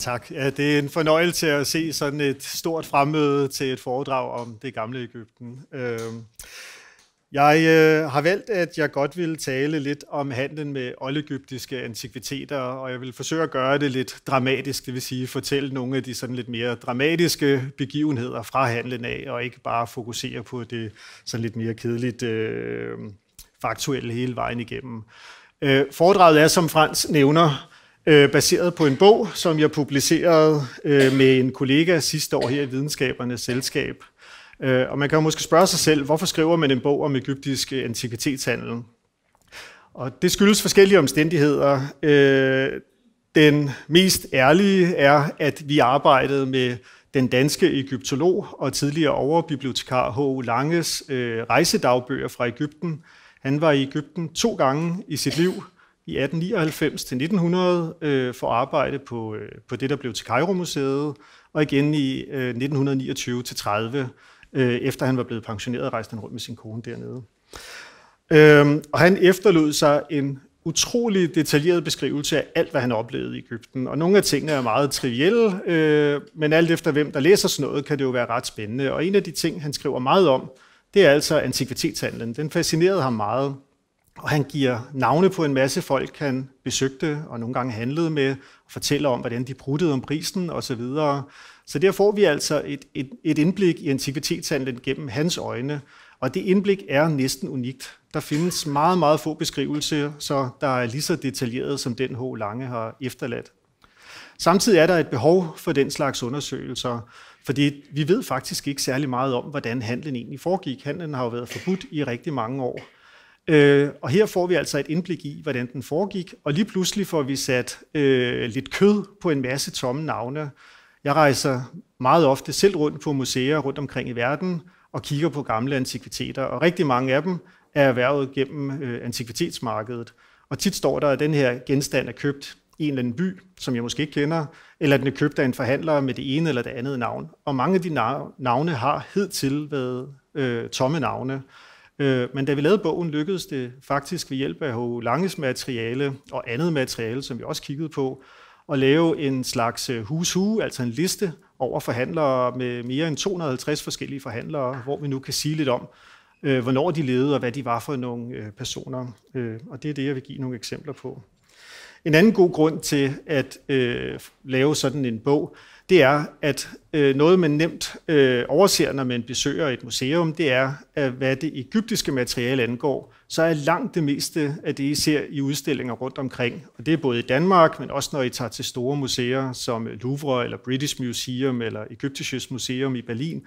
tak. Ja, det er en fornøjelse at se sådan et stort fremmøde til et foredrag om det gamle Ægypten. Øhm, jeg øh, har valgt, at jeg godt vil tale lidt om handlen med oldegyptiske antikviteter, og jeg vil forsøge at gøre det lidt dramatisk, det vil sige fortælle nogle af de sådan lidt mere dramatiske begivenheder fra handlen af, og ikke bare fokusere på det sådan lidt mere kedeligt øh, faktuelle hele vejen igennem. Øh, foredraget er, som Frans nævner, øh, baseret på en bog, som jeg publicerede øh, med en kollega sidste år her i Videnskabernes Selskab. Øh, og man kan jo måske spørge sig selv, hvorfor skriver man en bog om egyptisk øh, antikvitetshandel? Og det skyldes forskellige omstændigheder. Øh, den mest ærlige er, at vi arbejdede med den danske egyptolog og tidligere overbibliotekar H. Langes øh, rejsedagbøger fra Ægypten. Han var i Ægypten to gange i sit liv, i 1899 til 1900 øh, for arbejde på, øh, på det, der blev til Cairo-museet, og igen i øh, 1929 til 30, øh, efter han var blevet pensioneret, rejste han rundt med sin kone dernede. Øhm, og han efterlod sig en utrolig detaljeret beskrivelse af alt, hvad han oplevede i Ægypten. Og nogle af tingene er meget trivielle, øh, men alt efter hvem, der læser sådan noget, kan det jo være ret spændende. Og en af de ting, han skriver meget om, det er altså antikvitetshandlen. Den fascinerede ham meget. Og han giver navne på en masse folk, han besøgte og nogle gange handlede med, og fortæller om, hvordan de pruttede om prisen osv. Så der får vi altså et, et, et indblik i antikvitetshandlen gennem hans øjne, og det indblik er næsten unikt. Der findes meget, meget få beskrivelser, så der er lige så detaljeret, som den H. Lange har efterladt. Samtidig er der et behov for den slags undersøgelser, fordi vi ved faktisk ikke særlig meget om, hvordan handlen egentlig foregik. Handlen har jo været forbudt i rigtig mange år. Øh, og her får vi altså et indblik i, hvordan den foregik, og lige pludselig får vi sat øh, lidt kød på en masse tomme navne. Jeg rejser meget ofte selv rundt på museer rundt omkring i verden og kigger på gamle antikviteter, og rigtig mange af dem er erhvervet gennem øh, antikvitetsmarkedet. Og tit står der, at den her genstand er købt i en eller anden by, som jeg måske ikke kender, eller den er købt af en forhandler med det ene eller det andet navn. Og mange af de navne har til været øh, tomme navne. Øh, men da vi lavede bogen, lykkedes det faktisk ved hjælp af H. Langes materiale og andet materiale, som vi også kiggede på, at lave en slags hushuge, øh, altså en liste over forhandlere med mere end 250 forskellige forhandlere, hvor vi nu kan sige lidt om, øh, hvornår de levede og hvad de var for nogle øh, personer. Øh, og det er det, jeg vil give nogle eksempler på. En anden god grund til at øh, lave sådan en bog, det er, at øh, noget, man nemt øh, overser, når man besøger et museum, det er, at hvad det egyptiske materiale angår, så er langt det meste af det, I ser i udstillinger rundt omkring. Og det er både i Danmark, men også når I tager til store museer som Louvre eller British Museum eller Egyptisches Museum i Berlin.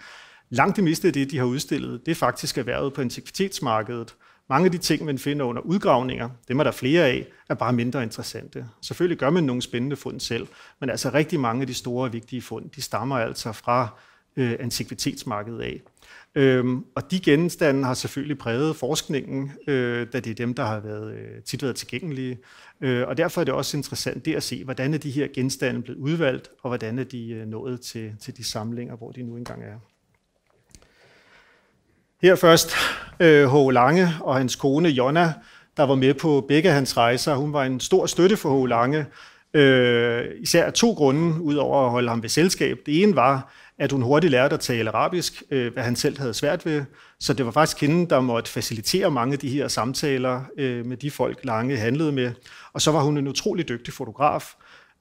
Langt det meste af det, de har udstillet, det er faktisk erhvervet på antikvitetsmarkedet. Mange af de ting, man finder under udgravninger, dem er der flere af, er bare mindre interessante. Selvfølgelig gør man nogle spændende fund selv, men altså rigtig mange af de store og vigtige fund, de stammer altså fra øh, antikvitetsmarkedet af. Øhm, og de genstande har selvfølgelig præget forskningen, øh, da det er dem, der har været, øh, tit været tilgængelige. Øh, og derfor er det også interessant det at se, hvordan er de her genstande blevet udvalgt, og hvordan er de øh, nået til, til de samlinger, hvor de nu engang er. Her først øh, H. Lange og hans kone Jonna, der var med på begge hans rejser. Hun var en stor støtte for H. Lange, øh, især af to grunde, udover at holde ham ved selskab. Det ene var, at hun hurtigt lærte at tale arabisk, øh, hvad han selv havde svært ved. Så det var faktisk hende, der måtte facilitere mange af de her samtaler med de folk, Lange handlede med. Og så var hun en utrolig dygtig fotograf.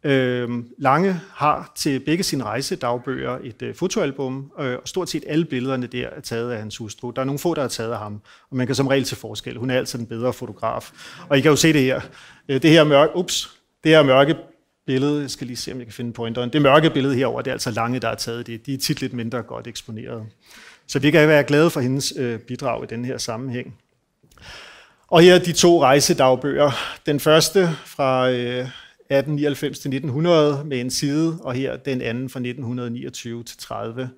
Øh, Lange har til begge sine rejsedagbøger et øh, fotoalbum, øh, og stort set alle billederne der er taget af hans hustru. Der er nogle få, der er taget af ham, og man kan som regel se forskel. Hun er altid en bedre fotograf. Og I kan jo se det her. Øh, det her mørke, ups, det her mørke billede, jeg skal lige se, om jeg kan finde pointeren. Det mørke billede herover, det er altså Lange, der er taget det. De er tit lidt mindre godt eksponeret. Så vi kan være glade for hendes øh, bidrag i den her sammenhæng. Og her er de to rejsedagbøger. Den første fra... Øh, 1899 til 1900 med en side, og her den anden fra 1929 til 30.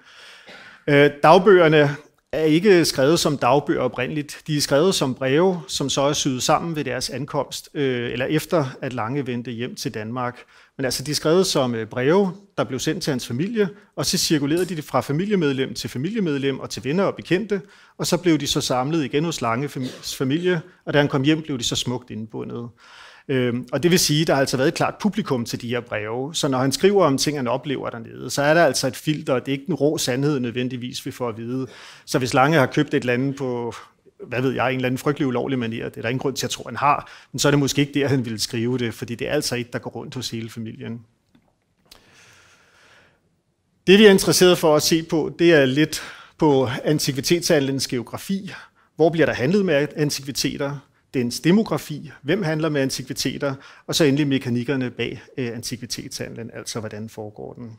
Øh, dagbøgerne er ikke skrevet som dagbøger oprindeligt. De er skrevet som breve, som så er syet sammen ved deres ankomst, øh, eller efter at Lange vendte hjem til Danmark. Men altså, de er skrevet som øh, breve, der blev sendt til hans familie, og så cirkulerede de det fra familiemedlem til familiemedlem og til venner og bekendte, og så blev de så samlet igen hos Langes familie, og da han kom hjem, blev de så smukt indbundet. Øhm, og det vil sige, at der har altså været et klart publikum til de her breve. Så når han skriver om ting, han oplever dernede, så er der altså et filter, og det er ikke den rå sandhed nødvendigvis, vi får at vide. Så hvis Lange har købt et eller andet på hvad ved jeg, en eller anden frygtelig ulovlig manier, det er der ingen grund til, at jeg tror, han har, men så er det måske ikke der, han ville skrive det, fordi det er altså et, der går rundt hos hele familien. Det, vi er interesseret for at se på, det er lidt på antikvitetshandelens geografi. Hvor bliver der handlet med antikviteter? dens demografi, hvem handler med antikviteter, og så endelig mekanikkerne bag øh, antikvitetshandlen, altså hvordan foregår den.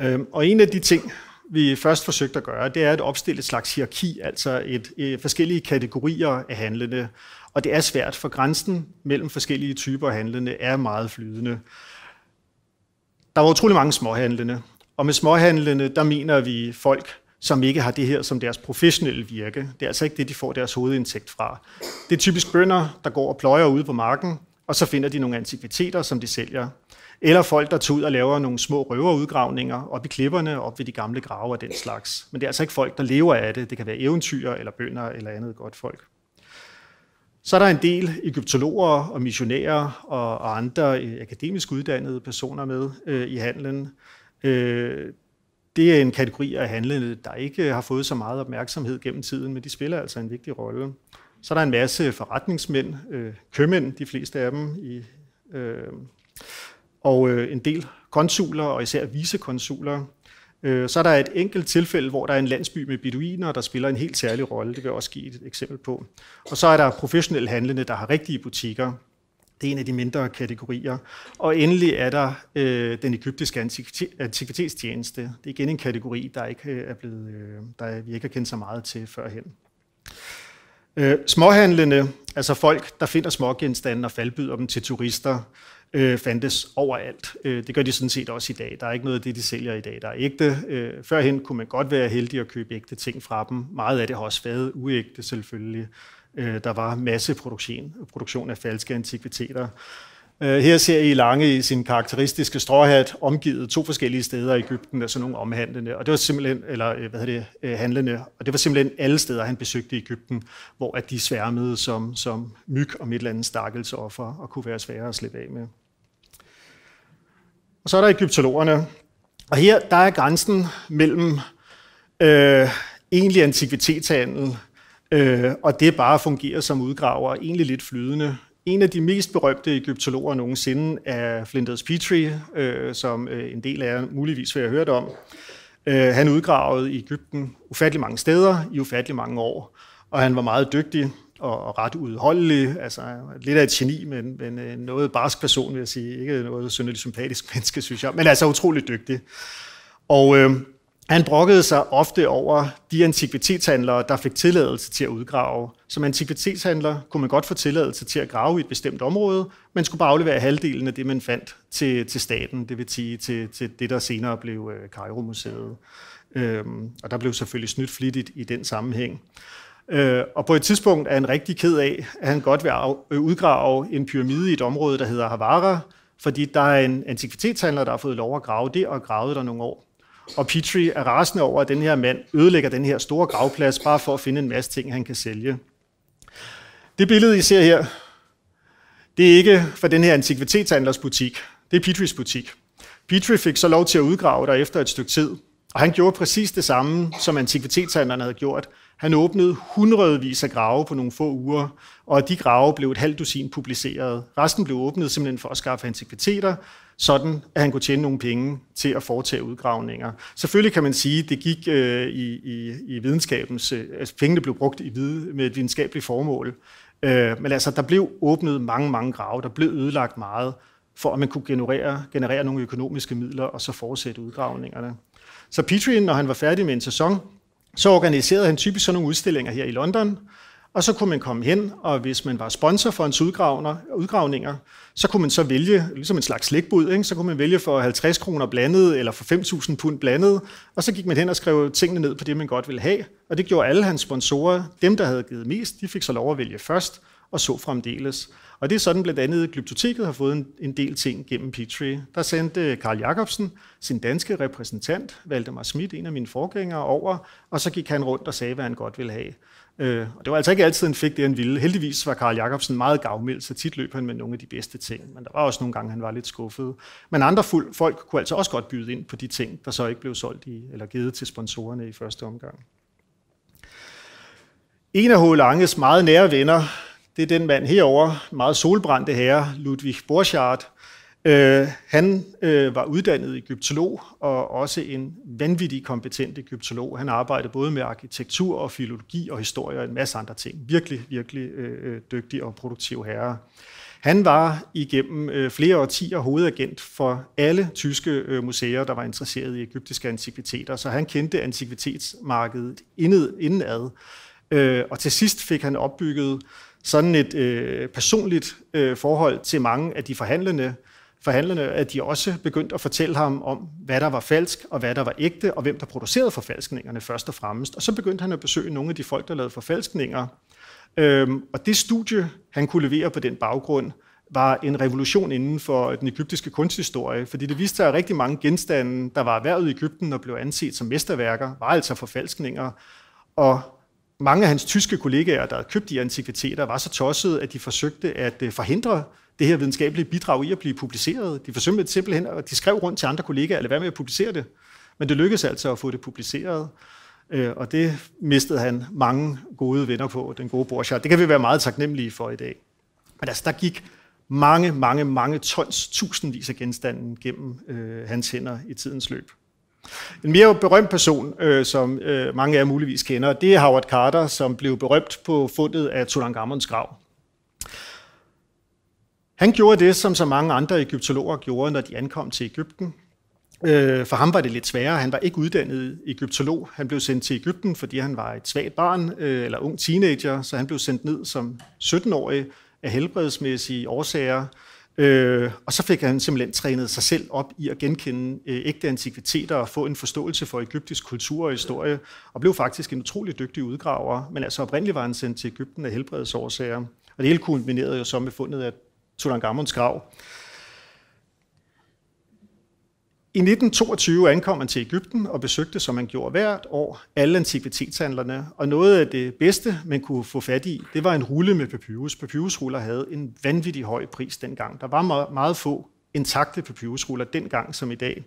Øhm, og en af de ting, vi først forsøgte at gøre, det er at opstille et slags hierarki, altså et, et, øh, forskellige kategorier af handlende. Og det er svært, for grænsen mellem forskellige typer af handlende er meget flydende. Der var utrolig mange småhandlende, og med småhandlende, der mener vi folk, som ikke har det her som deres professionelle virke. Det er altså ikke det, de får deres hovedindtægt fra. Det er typisk bønder, der går og pløjer ude på marken, og så finder de nogle antikviteter, som de sælger. Eller folk, der tager ud og laver nogle små røverudgravninger op i klipperne, op ved de gamle grave og den slags. Men det er altså ikke folk, der lever af det. Det kan være eventyr eller bønder eller andet godt folk. Så er der en del egyptologer og missionærer og, andre akademisk uddannede personer med øh, i handlen. Øh, det er en kategori af handlende, der ikke har fået så meget opmærksomhed gennem tiden, men de spiller altså en vigtig rolle. Så er der en masse forretningsmænd, øh, købmænd, de fleste af dem, i, øh, og øh, en del konsuler og især vicekonsuler. Øh, så er der et enkelt tilfælde, hvor der er en landsby med beduiner, der spiller en helt særlig rolle. Det vil jeg også give et eksempel på. Og så er der professionelle handlende, der har rigtige butikker. Det er en af de mindre kategorier. Og endelig er der øh, den egyptiske antikvitetstjeneste. Det er igen en kategori, der ikke øh, er blevet, øh, der vi ikke har kendt så meget til førhen. Øh, småhandlende, altså folk, der finder smågenstande og faldbyder dem til turister, øh, fandtes overalt. Øh, det gør de sådan set også i dag. Der er ikke noget af det, de sælger i dag, der er ægte. Øh, førhen kunne man godt være heldig at købe ægte ting fra dem. Meget af det har også været uægte selvfølgelig. Øh, der var masse produktion produktion af falske antikviteter. Øh, her ser I Lange i sin karakteristiske stråhat omgivet to forskellige steder i Ægypten af sådan nogle omhandlende, og det var simpelthen, eller øh, hvad hedder det, handlende, og det var simpelthen alle steder, han besøgte i Ægypten, hvor at de sværmede som, som myg om et eller andet stakkelsoffer og kunne være svære at slippe af med. Og så er der egyptologerne, og her der er grænsen mellem øh, egentlig antikvitetshandel, Øh, og det bare fungerer som udgraver, egentlig lidt flydende. En af de mest berømte egyptologer nogensinde er Flinders Petrie, øh, som øh, en del af jer muligvis vil have hørt om. Øh, han udgravede i Ægypten ufattelig mange steder i ufattelig mange år, og han var meget dygtig og, og ret udholdelig. Altså lidt af et geni, men, men øh, noget barsk person, vil jeg sige. Ikke noget synderligt sympatisk menneske, synes jeg, men altså utrolig dygtig. Og... Øh, han brokkede sig ofte over de antikvitetshandlere, der fik tilladelse til at udgrave. Som antikvitetshandler kunne man godt få tilladelse til at grave i et bestemt område, men skulle bare aflevere halvdelen af det, man fandt til, til staten, det vil sige til, til det, der senere blev øh, Cairo-museet. Øhm, og der blev selvfølgelig snydt flittigt i den sammenhæng. Øh, og på et tidspunkt er han rigtig ked af, at han godt vil øh, udgrave en pyramide i et område, der hedder Havara, fordi der er en antikvitetshandler, der har fået lov at grave det og gravet der nogle år. Og Petrie er rasende over, at den her mand ødelægger den her store gravplads, bare for at finde en masse ting, han kan sælge. Det billede, I ser her, det er ikke fra den her antikvitetshandlers butik. Det er Petries butik. Petrie fik så lov til at udgrave der efter et stykke tid, og han gjorde præcis det samme, som antikvitetshandlerne havde gjort. Han åbnede hundredvis af grave på nogle få uger, og de grave blev et halvt dusin publiceret. Resten blev åbnet simpelthen for at skaffe antikviteter, sådan at han kunne tjene nogle penge til at foretage udgravninger. Selvfølgelig kan man sige, at det gik øh, i, i, i videnskabens... Øh, altså pengene blev brugt i vid, med et videnskabeligt formål. Øh, men altså, der blev åbnet mange, mange grave. Der blev ødelagt meget, for at man kunne generere, generere nogle økonomiske midler og så fortsætte udgravningerne. Så Petrie, når han var færdig med en sæson, så organiserede han typisk sådan nogle udstillinger her i London, og så kunne man komme hen, og hvis man var sponsor for hans udgravninger, så kunne man så vælge, ligesom en slags slikbud, ikke? så kunne man vælge for 50 kroner blandet, eller for 5.000 pund blandet, og så gik man hen og skrev tingene ned på det, man godt ville have. Og det gjorde alle hans sponsorer, dem der havde givet mest, de fik så lov at vælge først, og så fremdeles. Og det er sådan blandt andet, at Glyptoteket har fået en, en del ting gennem Petrie. Der sendte Karl Jacobsen, sin danske repræsentant, Valdemar Schmidt, en af mine forgængere, over, og så gik han rundt og sagde, hvad han godt ville have. Øh, og det var altså ikke altid, han fik det, han ville. Heldigvis var Karl Jacobsen meget gavmild, så tit løb han med nogle af de bedste ting. Men der var også nogle gange, han var lidt skuffet. Men andre fuld, folk kunne altså også godt byde ind på de ting, der så ikke blev solgt i, eller givet til sponsorerne i første omgang. En af H. Langes meget nære venner, det er den mand herover, meget solbrændte herre, Ludwig Borchardt. Øh, han øh, var uddannet egyptolog og også en vanvittig kompetent egyptolog. Han arbejdede både med arkitektur og filologi og historie og en masse andre ting. Virkelig, virkelig øh, øh, dygtig og produktiv herre. Han var igennem øh, flere årtier hovedagent for alle tyske øh, museer, der var interesseret i egyptiske antikviteter, så han kendte antikvitetsmarkedet indad. Øh, og til sidst fik han opbygget sådan et øh, personligt øh, forhold til mange af de forhandlende, forhandlende, at de også begyndte at fortælle ham om, hvad der var falsk, og hvad der var ægte, og hvem der producerede forfalskningerne først og fremmest. Og så begyndte han at besøge nogle af de folk, der lavede forfalskninger. Øhm, og det studie, han kunne levere på den baggrund, var en revolution inden for den egyptiske kunsthistorie, fordi det viste sig, at rigtig mange genstande, der var erhvervet i Ægypten og blev anset som mesterværker, var altså forfalskninger. Og mange af hans tyske kollegaer, der købte de antikviteter, var så tossede, at de forsøgte at øh, forhindre det her videnskabelige bidrag i at blive publiceret. De forsøgte simpelthen, og de skrev rundt til andre kollegaer, eller hvad med at publicere det. Men det lykkedes altså at få det publiceret, øh, og det mistede han mange gode venner på, den gode Borchardt. Det kan vi være meget taknemmelige for i dag. Men altså, der gik mange, mange, mange tons, tusindvis af genstanden gennem øh, hans hænder i tidens løb. En mere berømt person, øh, som øh, mange af jer muligvis kender, det er Howard Carter, som blev berømt på fundet af Tutankhamons grav. Han gjorde det, som så mange andre egyptologer gjorde, når de ankom til Ægypten. Øh, for ham var det lidt sværere. Han var ikke uddannet egyptolog. Han blev sendt til Ægypten, fordi han var et svagt barn øh, eller ung teenager, så han blev sendt ned som 17-årig af helbredsmæssige årsager. Øh, og så fik han simpelthen trænet sig selv op i at genkende øh, ægte antikviteter og få en forståelse for egyptisk kultur og historie, og blev faktisk en utrolig dygtig udgraver, men altså oprindeligt var han sendt til Ægypten af helbredsårsager. Og det hele kulminerede jo så med fundet af Tutankhamuns grav. I 1922 ankom man til Ægypten og besøgte, som man gjorde hvert år, alle antikvitetshandlerne, og noget af det bedste, man kunne få fat i, det var en rulle med papyrus. Papyrusruller havde en vanvittig høj pris dengang. Der var meget få intakte papyrusruller dengang som i dag.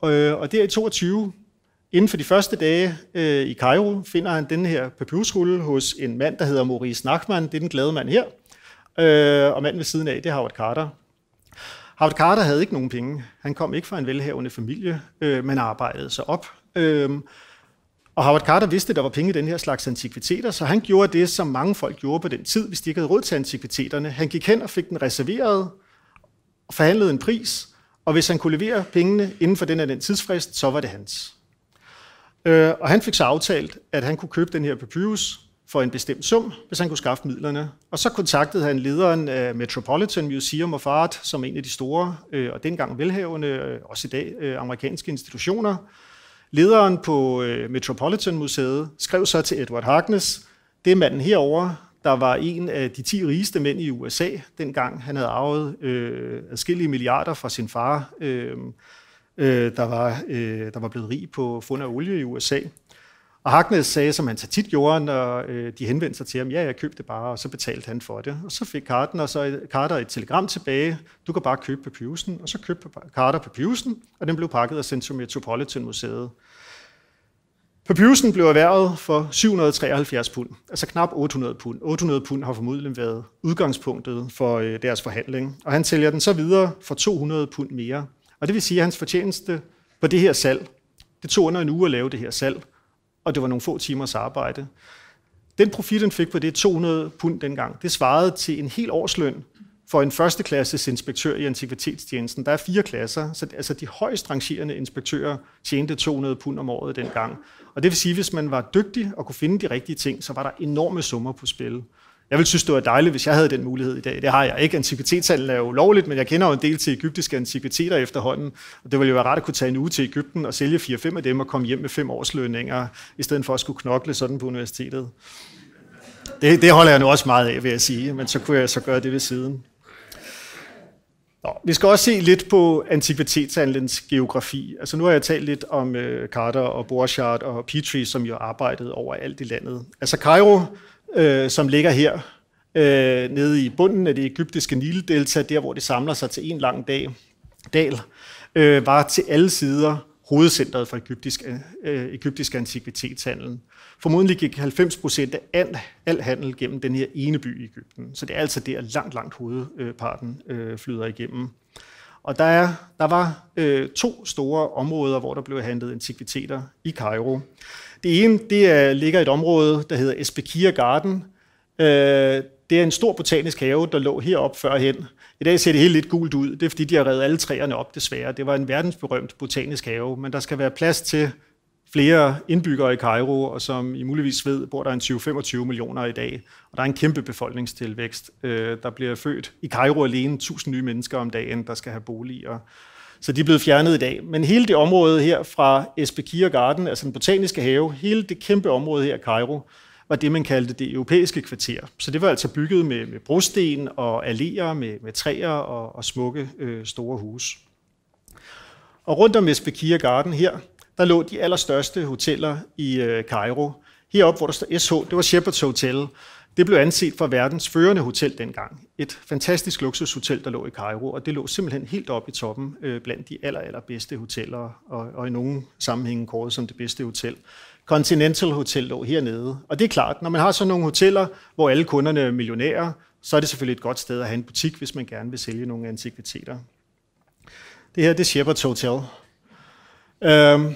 Og øh, der i 22, inden for de første dage øh, i Cairo, finder han den her papyrusrulle hos en mand, der hedder Maurice Nachman. Det er den glade mand her. Øh, og manden ved siden af, det er Howard Carter. Howard Carter havde ikke nogen penge. Han kom ikke fra en velhavende familie, øh, men arbejdede sig op. Øh, og Howard Carter vidste, at der var penge i den her slags antikviteter, så han gjorde det, som mange folk gjorde på den tid, hvis de ikke havde råd til antikviteterne. Han gik hen og fik den reserveret, forhandlede en pris, og hvis han kunne levere pengene inden for den her den tidsfrist, så var det hans. Øh, og han fik så aftalt, at han kunne købe den her papyrus for en bestemt sum, hvis han kunne skaffe midlerne. Og så kontaktede han lederen af Metropolitan Museum of Art, som en af de store øh, og dengang velhavende, øh, også i dag øh, amerikanske institutioner. Lederen på øh, Metropolitan Museet skrev så til Edward Harkness, det er manden herover, der var en af de 10 rigeste mænd i USA, dengang han havde arvet øh, adskillige milliarder fra sin far, øh, øh, der, var, øh, der var blevet rig på fund af olie i USA. Og Harkness sagde, som han så tit gjorde, når øh, de henvendte sig til ham, ja, jeg købte det bare, og så betalte han for det. Og så fik Carter, og så øh, Carter et telegram tilbage, du kan bare købe papyrusen, og så købte Carter papyrusen, og den blev pakket og sendt til Metropolitan Museet. Papyrusen blev erhvervet for 773 pund, altså knap 800 pund. 800 pund har formodentlig været udgangspunktet for øh, deres forhandling, og han sælger den så videre for 200 pund mere. Og det vil sige, at hans fortjeneste på det her salg, det tog under en uge at lave det her salg, og det var nogle få timers arbejde. Den profit, han fik på det, 200 pund dengang, det svarede til en hel årsløn for en førsteklasses inspektør i antikvitetstjenesten. Der er fire klasser, så altså de højst rangerende inspektører tjente 200 pund om året dengang. Og det vil sige, at hvis man var dygtig og kunne finde de rigtige ting, så var der enorme summer på spil. Jeg vil synes, det var dejligt, hvis jeg havde den mulighed i dag. Det har jeg ikke. Antikvitetshandel er jo lovligt, men jeg kender jo en del til egyptiske antikviteter efterhånden. Og det ville jo være rart at kunne tage en uge til Ægypten og sælge 4-5 af dem og komme hjem med fem års lønninger, i stedet for at skulle knokle sådan på universitetet. Det, det holder jeg nu også meget af, vil jeg sige, men så kunne jeg så gøre det ved siden. Nå, vi skal også se lidt på antikvitetshandelens geografi. Altså nu har jeg talt lidt om øh, Carter og Borchardt og Petrie, som jo arbejdede overalt i landet. Altså Cairo øh, som ligger her øh, nede i bunden af det egyptiske Nildelta, der hvor det samler sig til en lang dag, dal, øh, var til alle sider hovedcentret for egyptisk, øh, egyptisk antikvitetshandel. Formodentlig gik 90 procent af al, al handel gennem den her ene by i Ægypten. Så det er altså der langt, langt hovedparten øh, flyder igennem. Og der, er, der var øh, to store områder, hvor der blev handlet antikviteter i Cairo. Det ene det er, ligger et område, der hedder Esbekir Garden. Øh, det er en stor botanisk have, der lå heroppe førhen. I dag ser det helt lidt gult ud. Det er, fordi de har reddet alle træerne op, desværre. Det var en verdensberømt botanisk have, men der skal være plads til flere indbyggere i Cairo, og som I muligvis ved, bor der en 20-25 millioner i dag. Og der er en kæmpe befolkningstilvækst. Øh, der bliver født i Cairo alene 1000 nye mennesker om dagen, der skal have boliger. Så de er blevet fjernet i dag. Men hele det område her fra Esbekir Garden, altså den botaniske have, hele det kæmpe område her i Cairo, var det, man kaldte det europæiske kvarter. Så det var altså bygget med, med brosten og alléer med, med træer og, og smukke øh, store huse. Og rundt om Esbekir Garden her, der lå de allerstørste hoteller i øh, Cairo. Heroppe, hvor der står SH, det var Shepherds Hotel. Det blev anset for verdens førende hotel dengang. Et fantastisk luksushotel, der lå i Cairo, og det lå simpelthen helt oppe i toppen øh, blandt de aller, allerbedste hoteller, og, og i nogle sammenhænge kåret som det bedste hotel. Continental Hotel lå hernede. Og det er klart, når man har sådan nogle hoteller, hvor alle kunderne er millionærer, så er det selvfølgelig et godt sted at have en butik, hvis man gerne vil sælge nogle antikviteter. Det her, det er Shepherds Hotel. Øhm,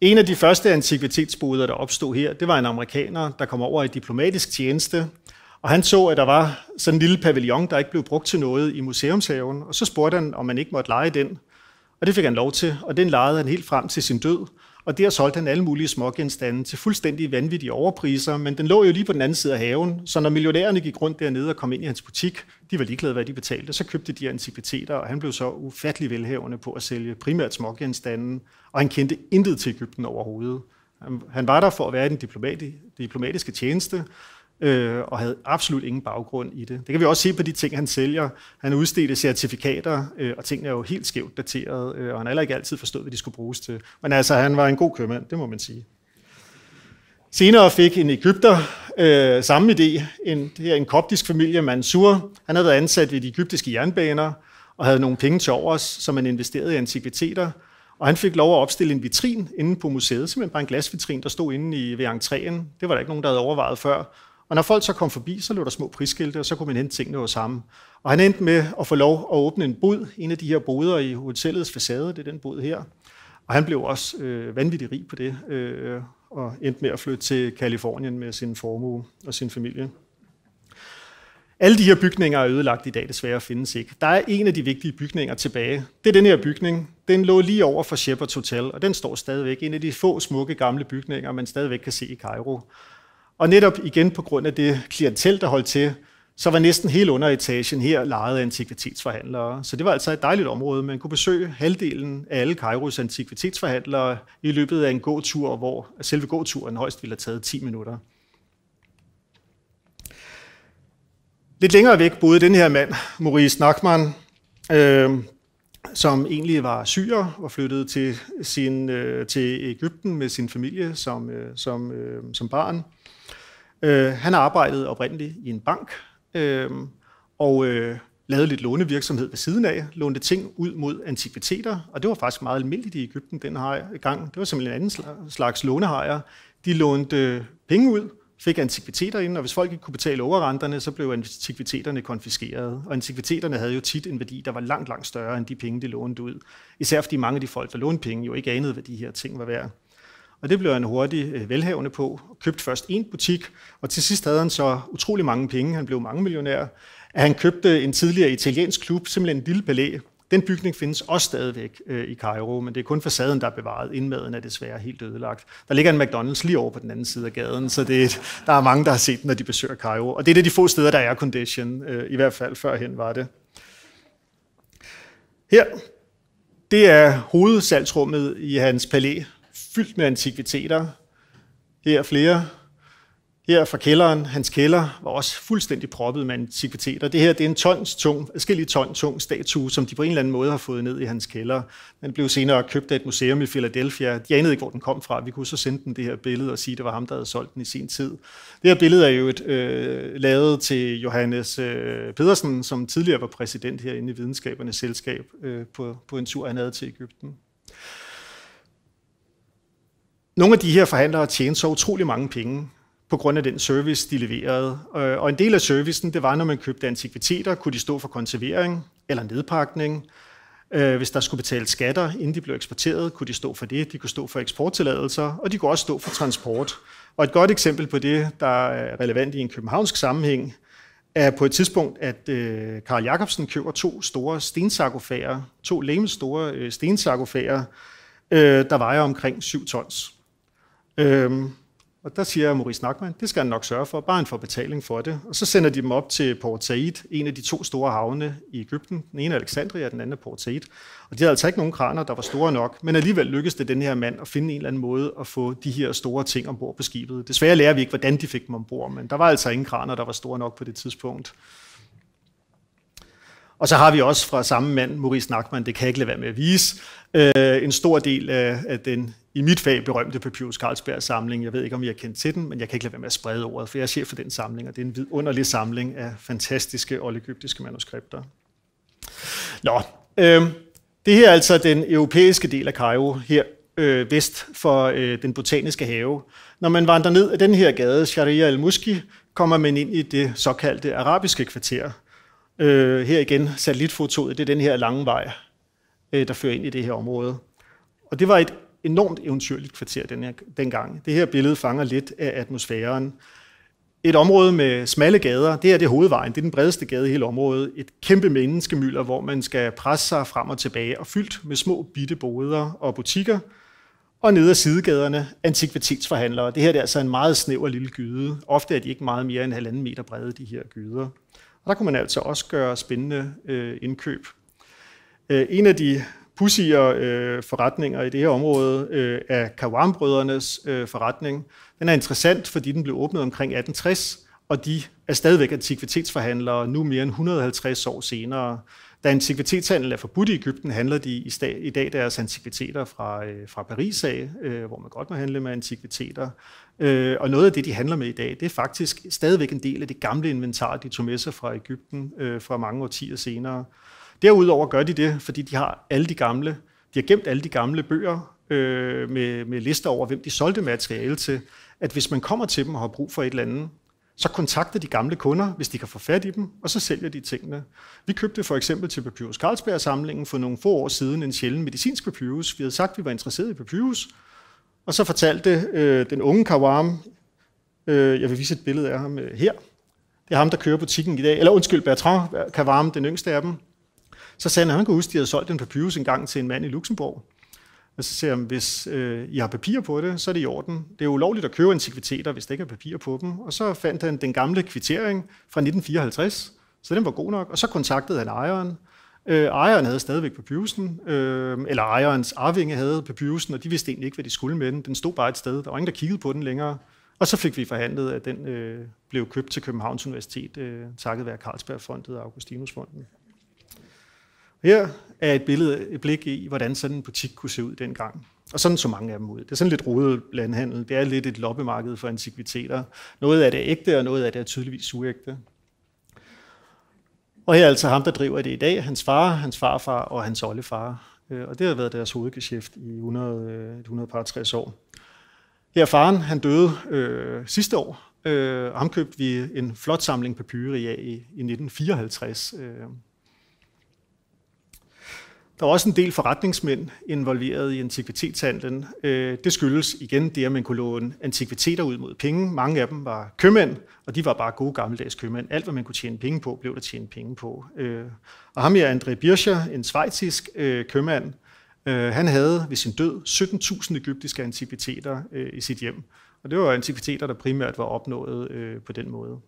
en af de første antikvitetsboder, der opstod her, det var en amerikaner, der kom over i diplomatisk tjeneste, og han så, at der var sådan en lille pavillon, der ikke blev brugt til noget i museumshaven, og så spurgte han, om man ikke måtte lege den. Og det fik han lov til, og den lejede han helt frem til sin død og der solgte han alle mulige smågenstande til fuldstændig vanvittige overpriser, men den lå jo lige på den anden side af haven, så når millionærerne gik rundt dernede og kom ind i hans butik, de var ligeglade, hvad de betalte, så købte de antikviteter, og han blev så ufattelig velhævende på at sælge primært smågenstande, og han kendte intet til Ægypten overhovedet. Han var der for at være i den diplomatiske tjeneste, øh, og havde absolut ingen baggrund i det. Det kan vi også se på de ting, han sælger. Han udstedte certifikater, øh, og tingene er jo helt skævt dateret, øh, og han har ikke altid forstået, hvad de skulle bruges til. Men altså, han var en god købmand, det må man sige. Senere fik en Ægypter øh, samme idé, en, det her, en koptisk familie, Mansur. Han havde været ansat ved de egyptiske jernbaner, og havde nogle penge til overs, som han investerede i antikviteter, og han fik lov at opstille en vitrin inde på museet, simpelthen bare en glasvitrin, der stod inde i, ved entréen. Det var der ikke nogen, der havde overvejet før. Og når folk så kom forbi, så lå der små prisskilte, og så kunne man hente tingene over sammen. Og han endte med at få lov at åbne en bod, en af de her boder i hotellets facade, det er den bod her. Og han blev også øh, vanvittig rig på det, øh, og endte med at flytte til Kalifornien med sin formue og sin familie. Alle de her bygninger er ødelagt i dag, desværre findes ikke. Der er en af de vigtige bygninger tilbage. Det er den her bygning. Den lå lige over for Shepard Hotel, og den står stadigvæk. En af de få smukke gamle bygninger, man stadigvæk kan se i Cairo. Og netop igen på grund af det klientel, der holdt til, så var næsten hele underetagen her lejet af antikvitetsforhandlere. Så det var altså et dejligt område. Man kunne besøge halvdelen af alle Kairos antikvitetsforhandlere i løbet af en gåtur, hvor selve gåturen højst ville have taget 10 minutter. Lidt længere væk boede den her mand, Maurice Nachmann, øh, som egentlig var syrer og flyttede til, sin, øh, til Ægypten med sin familie som, øh, som, øh, som barn. Øh, han arbejdede oprindeligt i en bank øh, og øh, lavede lidt lånevirksomhed ved siden af, lånte ting ud mod antikviteter, og det var faktisk meget almindeligt i Ægypten den her gang. Det var simpelthen en anden slags lånehajer. De lånte øh, penge ud, fik antikviteter ind, og hvis folk ikke kunne betale overrenterne, så blev antikviteterne konfiskeret. Og antikviteterne havde jo tit en værdi, der var langt, langt større end de penge, de lånte ud. Især fordi mange af de folk, der lånte penge, jo ikke anede, hvad de her ting var værd. Og det blev han hurtigt øh, velhavende på. Købte først en butik, og til sidst havde han så utrolig mange penge. Han blev mange millionær. At han købte en tidligere italiensk klub, simpelthen en lille palæ. Den bygning findes også stadigvæk øh, i Cairo, men det er kun facaden, der er bevaret. Indmaden er desværre helt ødelagt. Der ligger en McDonald's lige over på den anden side af gaden, så det er, der er mange, der har set den, når de besøger Cairo. Og det er det de få steder, der er condition. Øh, I hvert fald førhen var det. Her, det er hovedsalgsrummet i hans palæ, fyldt med antikviteter. Her er flere. Her fra kælderen, hans kælder, var også fuldstændig proppet med antikviteter. Det her det er en tons tung, forskellige ton tung statue, som de på en eller anden måde har fået ned i hans kælder. Den blev senere købt af et museum i Philadelphia. De anede ikke, hvor den kom fra. Vi kunne så sende den det her billede og sige, at det var ham, der havde solgt den i sin tid. Det her billede er jo et, øh, lavet til Johannes øh, Pedersen, som tidligere var præsident herinde i Videnskabernes Selskab øh, på, på en tur, han havde til Ægypten. Nogle af de her forhandlere tjente så utrolig mange penge på grund af den service, de leverede. Øh, og en del af servicen, det var, når man købte antikviteter, kunne de stå for konservering eller nedpakning. Øh, hvis der skulle betales skatter, inden de blev eksporteret, kunne de stå for det. De kunne stå for eksporttilladelser, og de kunne også stå for transport. Og et godt eksempel på det, der er relevant i en københavnsk sammenhæng, er på et tidspunkt, at Karl øh, Jacobsen køber to store stensarkofager, to lemestore stensarkofager, der vejer omkring 7 tons. Øhm, og der siger Maurice Nachmann, det skal han nok sørge for, bare han får betaling for det. Og så sender de dem op til Port Said, en af de to store havne i Ægypten. Den ene er Alexandria, den anden er Port Said. Og de havde altså ikke nogen kraner, der var store nok, men alligevel lykkedes det den her mand at finde en eller anden måde at få de her store ting ombord på skibet. Desværre lærer vi ikke, hvordan de fik dem ombord, men der var altså ingen kraner, der var store nok på det tidspunkt. Og så har vi også fra samme mand, Maurice Nachmann, det kan jeg ikke lade være med at vise, øh, en stor del af, af den i mit fag berømte for Pius Carlsbergs samling. Jeg ved ikke, om I har kendt til den, men jeg kan ikke lade være med at sprede ordet, for jeg er chef for den samling, og det er en vidunderlig samling af fantastiske oldegyptiske manuskripter. Nå, øh, det her er altså den europæiske del af Cairo, her øh, vest for øh, den botaniske have. Når man vandrer ned ad den her gade, Sharia al-Muski, kommer man ind i det såkaldte arabiske kvarter. Øh, her igen satellitfotoet, det er den her lange vej, øh, der fører ind i det her område. Og det var et enormt eventyrligt kvarter den her, dengang. Det her billede fanger lidt af atmosfæren. Et område med smalle gader, det er det hovedvejen, det er den bredeste gade i hele området. Et kæmpe menneskemylder, hvor man skal presse sig frem og tilbage, og fyldt med små bitte boder og butikker. Og nede ad sidegaderne, antikvitetsforhandlere. Det her det er altså en meget snæver lille gyde. Ofte er de ikke meget mere end halvanden meter brede, de her gyder. Og der kunne man altså også gøre spændende øh, indkøb. Øh, en af de pussigere øh, forretninger i det her område øh, af Kawam-brødrenes øh, forretning. Den er interessant, fordi den blev åbnet omkring 1860, og de er stadigvæk antikvitetsforhandlere nu mere end 150 år senere. Da antikvitetshandel er forbudt i Ægypten, handler de i, sta- i dag deres antikviteter fra, øh, fra Paris af, øh, hvor man godt må handle med antikviteter. Øh, og noget af det, de handler med i dag, det er faktisk stadigvæk en del af det gamle inventar, de tog med sig fra Ægypten øh, fra mange årtier senere. Derudover gør de det, fordi de har alle de gamle, de har gemt alle de gamle bøger øh, med, med lister over, hvem de solgte materiale til, at hvis man kommer til dem og har brug for et eller andet, så kontakter de gamle kunder, hvis de kan få fat i dem, og så sælger de tingene. Vi købte for eksempel til Papyrus Carlsberg-samlingen for nogle få år siden en sjælden medicinsk papyrus. Vi havde sagt, at vi var interesseret i papyrus, og så fortalte øh, den unge Kawam, øh, jeg vil vise et billede af ham øh, her, det er ham, der kører butikken i dag, eller undskyld, Bertrand Kawam, den yngste af dem, så sagde han, at han kunne huske, at de havde solgt en papyrus engang til en mand i Luxembourg. Og så siger han, hvis øh, I har papir på det, så er det i orden. Det er ulovligt at købe antikviteter, hvis der ikke er papir på dem. Og så fandt han den gamle kvittering fra 1954, så den var god nok. Og så kontaktede han ejeren. Øh, ejeren havde stadigvæk papyrusen, øh, eller ejerens arvinge havde papyrusen, og de vidste egentlig ikke, hvad de skulle med den. Den stod bare et sted, der var ingen, der kiggede på den længere. Og så fik vi forhandlet, at den øh, blev købt til Københavns Universitet, øh, takket være Carlsbergfondet og Augustinusfonden. Her er et billede, et blik i, hvordan sådan en butik kunne se ud dengang. Og sådan så mange af dem ud. Det er sådan lidt rodet landhandel. Det er lidt et loppemarked for antikviteter. Noget af det er ægte, og noget af det er tydeligvis uægte. Og her er altså ham, der driver det i dag. Hans far, hans farfar og hans oldefar. Øh, og det har været deres hovedgeschæft i 100, 160 år. Her faren, han døde øh, sidste år, øh, og ham købte vi en flot samling papyri af i, i 1954. Øh, der var også en del forretningsmænd involveret i antikvitetshandlen. Øh, det skyldes igen det, at man kunne låne antikviteter ud mod penge. Mange af dem var købmænd, og de var bare gode gammeldags købmænd. Alt, hvad man kunne tjene penge på, blev der tjene penge på. Øh, og ham her, André Bircher, en svejtisk øh, købmand, han havde ved sin død 17.000 egyptiske antikviteter i sit hjem. Og det var antikviteter, der primært var opnået på den måde.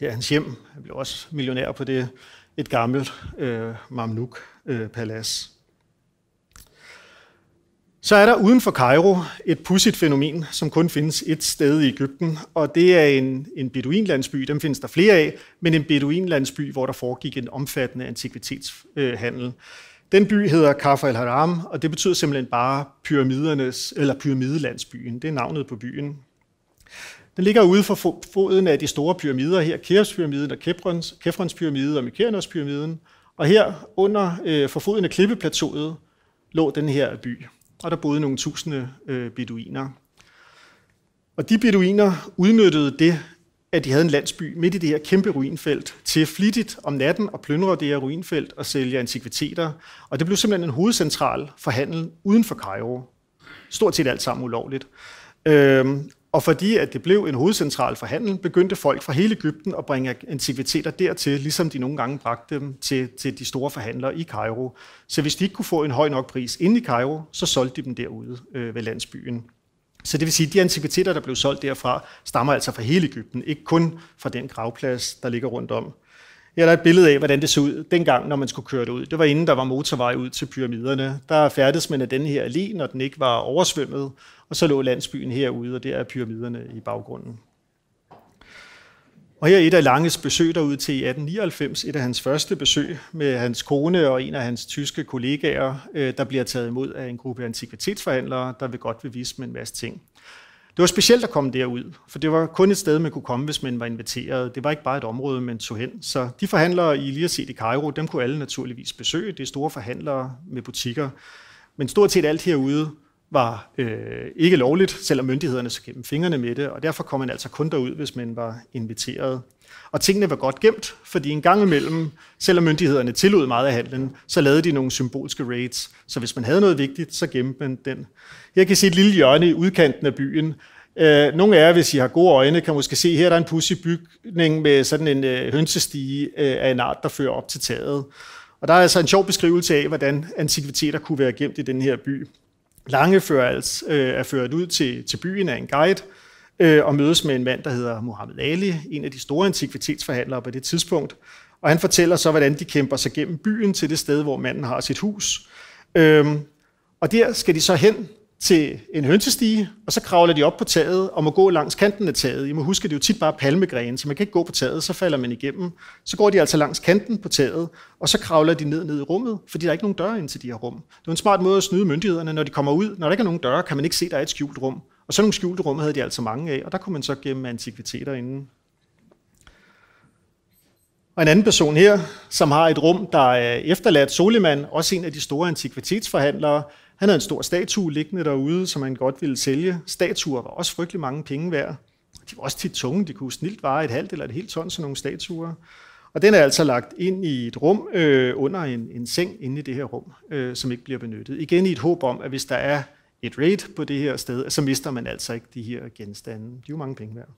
Ja, hans hjem han blev også millionær på det et gammelt øh, Mamluk-palads. Øh, Så er der uden for Kairo et pudsigt fænomen, som kun findes et sted i Ægypten, og det er en, en beduinlandsby, dem findes der flere af, men en beduinlandsby, hvor der foregik en omfattende antikvitetshandel. Øh, den by hedder Kafr el Haram, og det betyder simpelthen bare pyramidernes, eller pyramidelandsbyen. Det er navnet på byen. Den ligger ude for foden af de store pyramider her, Keopspyramiden og Kefrons, Kefrons pyramide og pyramiden. Og her under øh, for foden af klippeplateauet lå den her by, og der boede nogle tusinde øh, beduiner. Og de beduiner udnyttede det, at de havde en landsby midt i det her kæmpe ruinfelt, til flittigt om natten at plyndre det her ruinfelt og sælge antikviteter. Og det blev simpelthen en hovedcentral for handel uden for Cairo. Stort set alt sammen ulovligt. Øhm, og fordi at det blev en hovedcentral for handel, begyndte folk fra hele Ægypten at bringe antikviteter dertil, ligesom de nogle gange bragte dem til, til de store forhandlere i Kairo. Så hvis de ikke kunne få en høj nok pris inde i Kairo, så solgte de dem derude øh, ved landsbyen. Så det vil sige, at de antikviteter, der blev solgt derfra, stammer altså fra hele Ægypten, ikke kun fra den gravplads, der ligger rundt om. Her er der et billede af, hvordan det så ud dengang, når man skulle køre det ud. Det var inden der var motorvej ud til pyramiderne. Der færdes man af den her allé, når den ikke var oversvømmet, og så lå landsbyen herude, og der er pyramiderne i baggrunden. Og her er et af Langes besøg derud til 1899, et af hans første besøg med hans kone og en af hans tyske kollegaer, øh, der bliver taget imod af en gruppe antikvitetsforhandlere, der vil godt vil vise med en masse ting. Det var specielt at komme derud, for det var kun et sted, man kunne komme, hvis man var inviteret. Det var ikke bare et område, man tog hen. Så de forhandlere, I lige har set i Cairo, dem kunne alle naturligvis besøge. Det er store forhandlere med butikker. Men stort set alt herude var øh, ikke lovligt, selvom myndighederne så gennem fingrene med det, og derfor kom man altså kun derud, hvis man var inviteret. Og tingene var godt gemt, fordi en gang imellem, selvom myndighederne tillod meget af handlen, så lavede de nogle symbolske raids. Så hvis man havde noget vigtigt, så gemte man den. Jeg kan se et lille hjørne i udkanten af byen. Øh, nogle af jer, hvis I har gode øjne, kan måske se, her er der en pussy bygning med sådan en øh, hønsestige øh, af en art, der fører op til taget. Og der er altså en sjov beskrivelse af, hvordan antikviteter kunne være gemt i den her by. Langefør altså, er ført ud til, til byen af en guide, øh, og mødes med en mand, der hedder Muhammad Ali, en af de store antikvitetsforhandlere på det tidspunkt. Og han fortæller så, hvordan de kæmper sig gennem byen til det sted, hvor manden har sit hus. Øhm, og der skal de så hen til en hønsestige, og så kravler de op på taget og må gå langs kanten af taget. I må huske, det er jo tit bare palmegrene, så man kan ikke gå på taget, så falder man igennem. Så går de altså langs kanten på taget, og så kravler de ned, ned i rummet, fordi der er ikke nogen døre ind til de her rum. Det er en smart måde at snyde myndighederne, når de kommer ud. Når der ikke er nogen døre, kan man ikke se, at der er et skjult rum. Og sådan nogle skjulte rum havde de altså mange af, og der kunne man så gemme antikviteter inden. Og en anden person her, som har et rum, der er efterladt Soliman, også en af de store antikvitetsforhandlere. Han havde en stor statue liggende derude, som han godt ville sælge. Statuer var også frygtelig mange penge værd. De var også tit tunge, de kunne snilt vare et halvt eller et helt ton sådan nogle statuer. Og den er altså lagt ind i et rum øh, under en, en seng inde i det her rum, øh, som ikke bliver benyttet. Igen i et håb om, at hvis der er et raid på det her sted, så mister man altså ikke de her genstande. De er jo mange penge værd.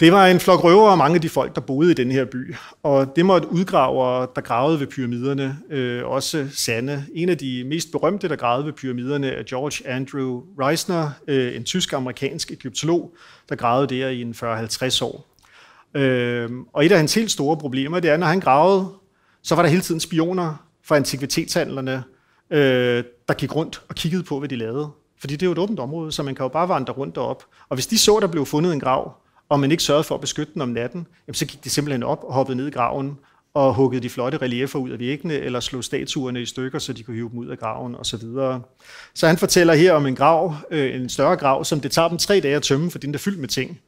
Det var en flok røvere og mange af de folk, der boede i den her by. Og det måtte udgravere, der gravede ved pyramiderne, øh, også sande. En af de mest berømte, der gravede ved pyramiderne, er George Andrew Reisner, øh, en tysk-amerikansk egyptolog, der gravede der i en 40-50 år. Øh, og et af hans helt store problemer, det er, når han gravede, så var der hele tiden spioner fra antikvitetshandlerne, øh, der gik rundt og kiggede på, hvad de lavede. Fordi det er jo et åbent område, så man kan jo bare vandre rundt derop. Og hvis de så, der blev fundet en grav, og man ikke sørgede for at beskytte den om natten, jamen så gik de simpelthen op og hoppede ned i graven og huggede de flotte reliefer ud af væggene, eller slog statuerne i stykker, så de kunne hive dem ud af graven osv. Så, så han fortæller her om en grav, øh, en større grav, som det tager dem tre dage at tømme, fordi den er fyldt med ting.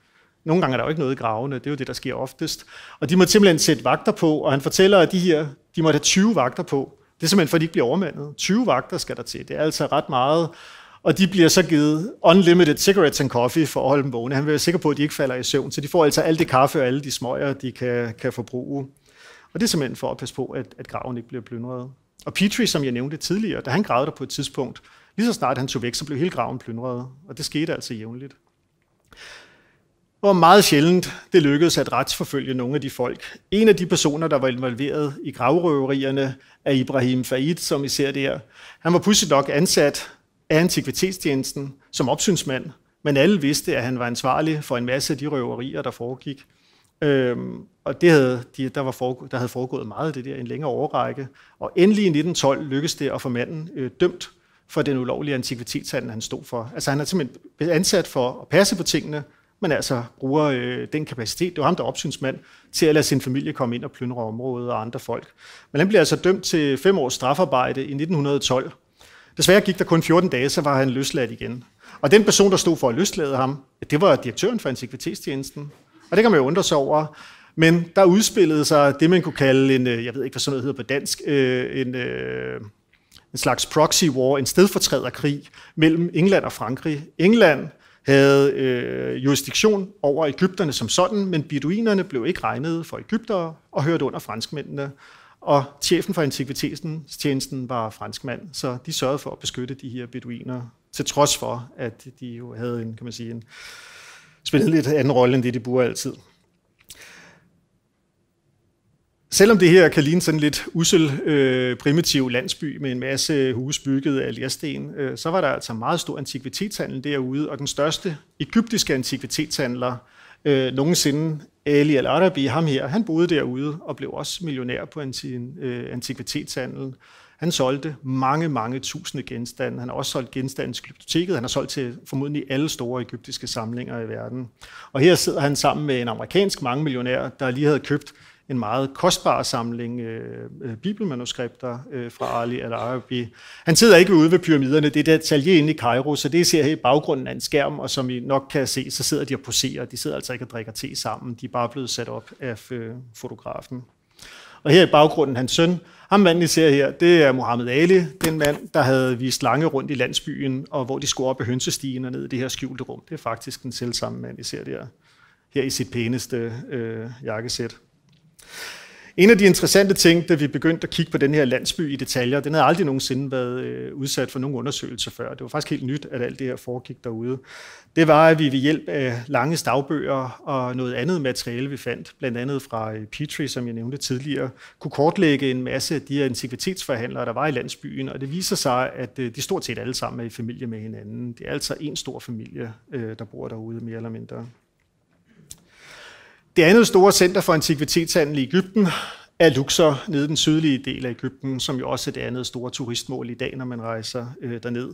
Nogle gange er der jo ikke noget i gravene, det er jo det, der sker oftest. Og de må simpelthen sætte vagter på, og han fortæller, at de her, de måtte have 20 vagter på, det er simpelthen, fordi de ikke bliver overmandet. 20 vagter skal der til. Det er altså ret meget. Og de bliver så givet unlimited cigarettes and coffee for at holde dem vågne. Han vil være sikker på, at de ikke falder i søvn. Så de får altså alt det kaffe og alle de smøger, de kan, kan forbruge. Og det er simpelthen for at passe på, at, at graven ikke bliver plyndret. Og Petrie, som jeg nævnte tidligere, da han gravede der på et tidspunkt, lige så snart han tog væk, så blev hele graven plyndret. Og det skete altså jævnligt var meget sjældent det lykkedes at retsforfølge nogle af de folk. En af de personer, der var involveret i gravrøverierne, er Ibrahim Faid, som I ser der. Han var pludselig nok ansat af antikvitetstjenesten som opsynsmand, men alle vidste, at han var ansvarlig for en masse af de røverier, der foregik. Øhm, og det havde, de, der, var foregået, der havde foregået meget af det der en længere overrække. Og endelig i 1912 lykkedes det at få manden øh, dømt for den ulovlige antikvitetshandel, han stod for. Altså han er simpelthen ansat for at passe på tingene, men altså bruger øh, den kapacitet, det var ham, der opsynsmand, til at lade sin familie komme ind og plyndre området og andre folk. Men han blev altså dømt til fem års strafarbejde i 1912. Desværre gik der kun 14 dage, så var han løsladt igen. Og den person, der stod for at løslade ham, det var direktøren for antikvitetstjenesten. Og det kan man jo undre sig over. Men der udspillede sig det, man kunne kalde en, øh, jeg ved ikke, hvad sådan noget hedder på dansk, øh, en, øh, en slags proxy war, en stedfortræderkrig mellem England og Frankrig. England havde øh, jurisdiktion over Ægypterne som sådan, men beduinerne blev ikke regnet for Ægyptere og hørte under franskmændene. Og chefen for antikvitetstjenesten var franskmand, så de sørgede for at beskytte de her beduiner, til trods for, at de jo havde en, kan man sige, en, spillet lidt anden rolle, end det de burde altid. Selvom det her kan ligne sådan lidt usel, øh, primitiv landsby med en masse huse bygget af lersten, øh, så var der altså meget stor antikvitetshandel derude, og den største egyptiske antikvitetshandler øh, nogensinde, Ali al-Arabi, ham her, han boede derude og blev også millionær på anti, øh, antikvitetshandel. Han solgte mange, mange tusinde genstande. Han har også solgt genstande til biblioteket. Han har solgt til formodentlig alle store egyptiske samlinger i verden. Og her sidder han sammen med en amerikansk mange millionær, der lige havde købt en meget kostbar samling øh, øh, bibelmanuskripter øh, fra Ali al-Arabi. Han sidder ikke ude ved pyramiderne, det er det atelier inde i Cairo, så det ser her i baggrunden af en skærm, og som I nok kan se, så sidder de og poserer. De sidder altså ikke og drikker te sammen, de er bare blevet sat op af øh, fotografen. Og her i baggrunden hans søn, ham manden I ser her, det er Mohammed Ali, den mand, der havde vist lange rundt i landsbyen, og hvor de skulle op ad hønsestigen og ned i det her skjulte rum. Det er faktisk den selvsamme mand, I ser der, her i sit pæneste øh, jakkesæt. En af de interessante ting, da vi begyndte at kigge på den her landsby i detaljer, den havde aldrig nogensinde været øh, udsat for nogen undersøgelser før. Det var faktisk helt nyt, at alt det her foregik derude. Det var, at vi ved hjælp af lange stavbøger og noget andet materiale, vi fandt, blandt andet fra øh, Petrie, som jeg nævnte tidligere, kunne kortlægge en masse af de her antikvitetsforhandlere, der var i landsbyen, og det viser sig, at øh, de stort set alle sammen er i familie med hinanden. Det er altså en stor familie, der bor derude, mere eller mindre. Det andet store center for antikvitetshandel i Ægypten er Luxor, nede i den sydlige del af Ægypten, som jo også er det andet store turistmål i dag, når man rejser øh, derned.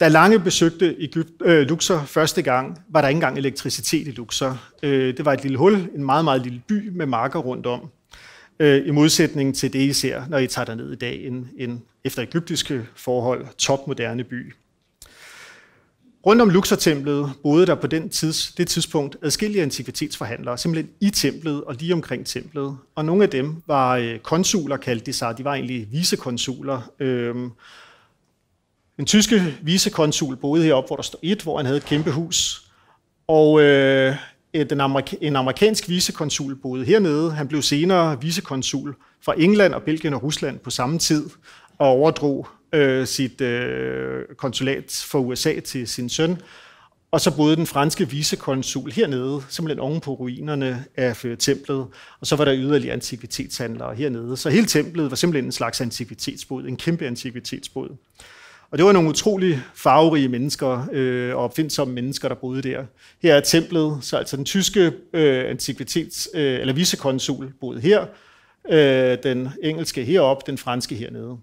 Da Lange besøgte Ægypt, øh, Luxor første gang, var der ikke engang elektricitet i Luxor. Øh, det var et lille hul, en meget, meget lille by med marker rundt om. Øh, I modsætning til det, I ser, når I tager derned i dag, en, en efter ægyptiske forhold topmoderne by. Rundt om Luxor-templet boede der på den tids, det tidspunkt adskillige antikvitetsforhandlere, simpelthen i templet og lige omkring templet. Og nogle af dem var øh, konsuler, kaldte de sig. De var egentlig visekonsuler. Øhm, den tyske visekonsul boede heroppe, hvor der står et, hvor han havde et kæmpe hus. Og øh, en amerikansk visekonsul boede hernede. Han blev senere visekonsul fra England og Belgien og Rusland på samme tid og overdrog øh, sit øh, konsulat for USA til sin søn. Og så boede den franske vicekonsul hernede, simpelthen oven på ruinerne af templet. Og så var der yderligere antikvitetshandlere hernede. Så hele templet var simpelthen en slags antikvitetsbod, en kæmpe antikvitetsbod. Og det var nogle utrolig farverige mennesker øh, og opfindsomme mennesker, der boede der. Her er templet, så altså den tyske øh, antikvitets, øh, eller vicekonsul boede her, øh, den engelske herop, den franske hernede.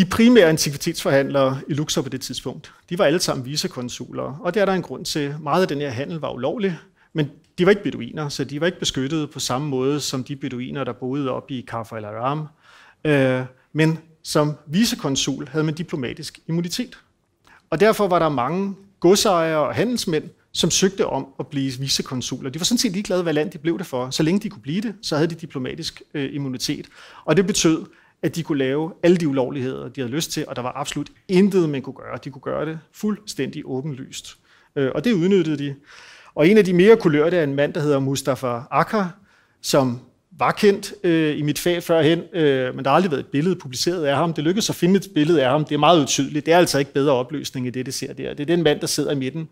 De primære antikvitetsforhandlere i Luxor på det tidspunkt, de var alle sammen visekonsuler, og det er der en grund til. Meget af den her handel var ulovlig, men de var ikke beduiner, så de var ikke beskyttet på samme måde som de beduiner, der boede op i Kafr el Aram. Øh, men som visekonsul havde man diplomatisk immunitet. Og derfor var der mange godsejere og handelsmænd, som søgte om at blive visekonsuler. De var sådan set ligeglade, hvad land de blev det for. Så længe de kunne blive det, så havde de diplomatisk øh, immunitet. Og det betød, at de kunne lave alle de ulovligheder, de havde lyst til, og der var absolut intet, man kunne gøre. De kunne gøre det fuldstændig åbenlyst. Øh, og det udnyttede de. Og en af de mere kulørte er en mand, der hedder Mustafa Akker, som var kendt øh, i mit fag førhen, øh, men der har aldrig været et billede publiceret af ham. Det lykkedes at finde et billede af ham. Det er meget utydeligt. Det er altså ikke bedre opløsning i det, det ser der. Det er den mand, der sidder i midten.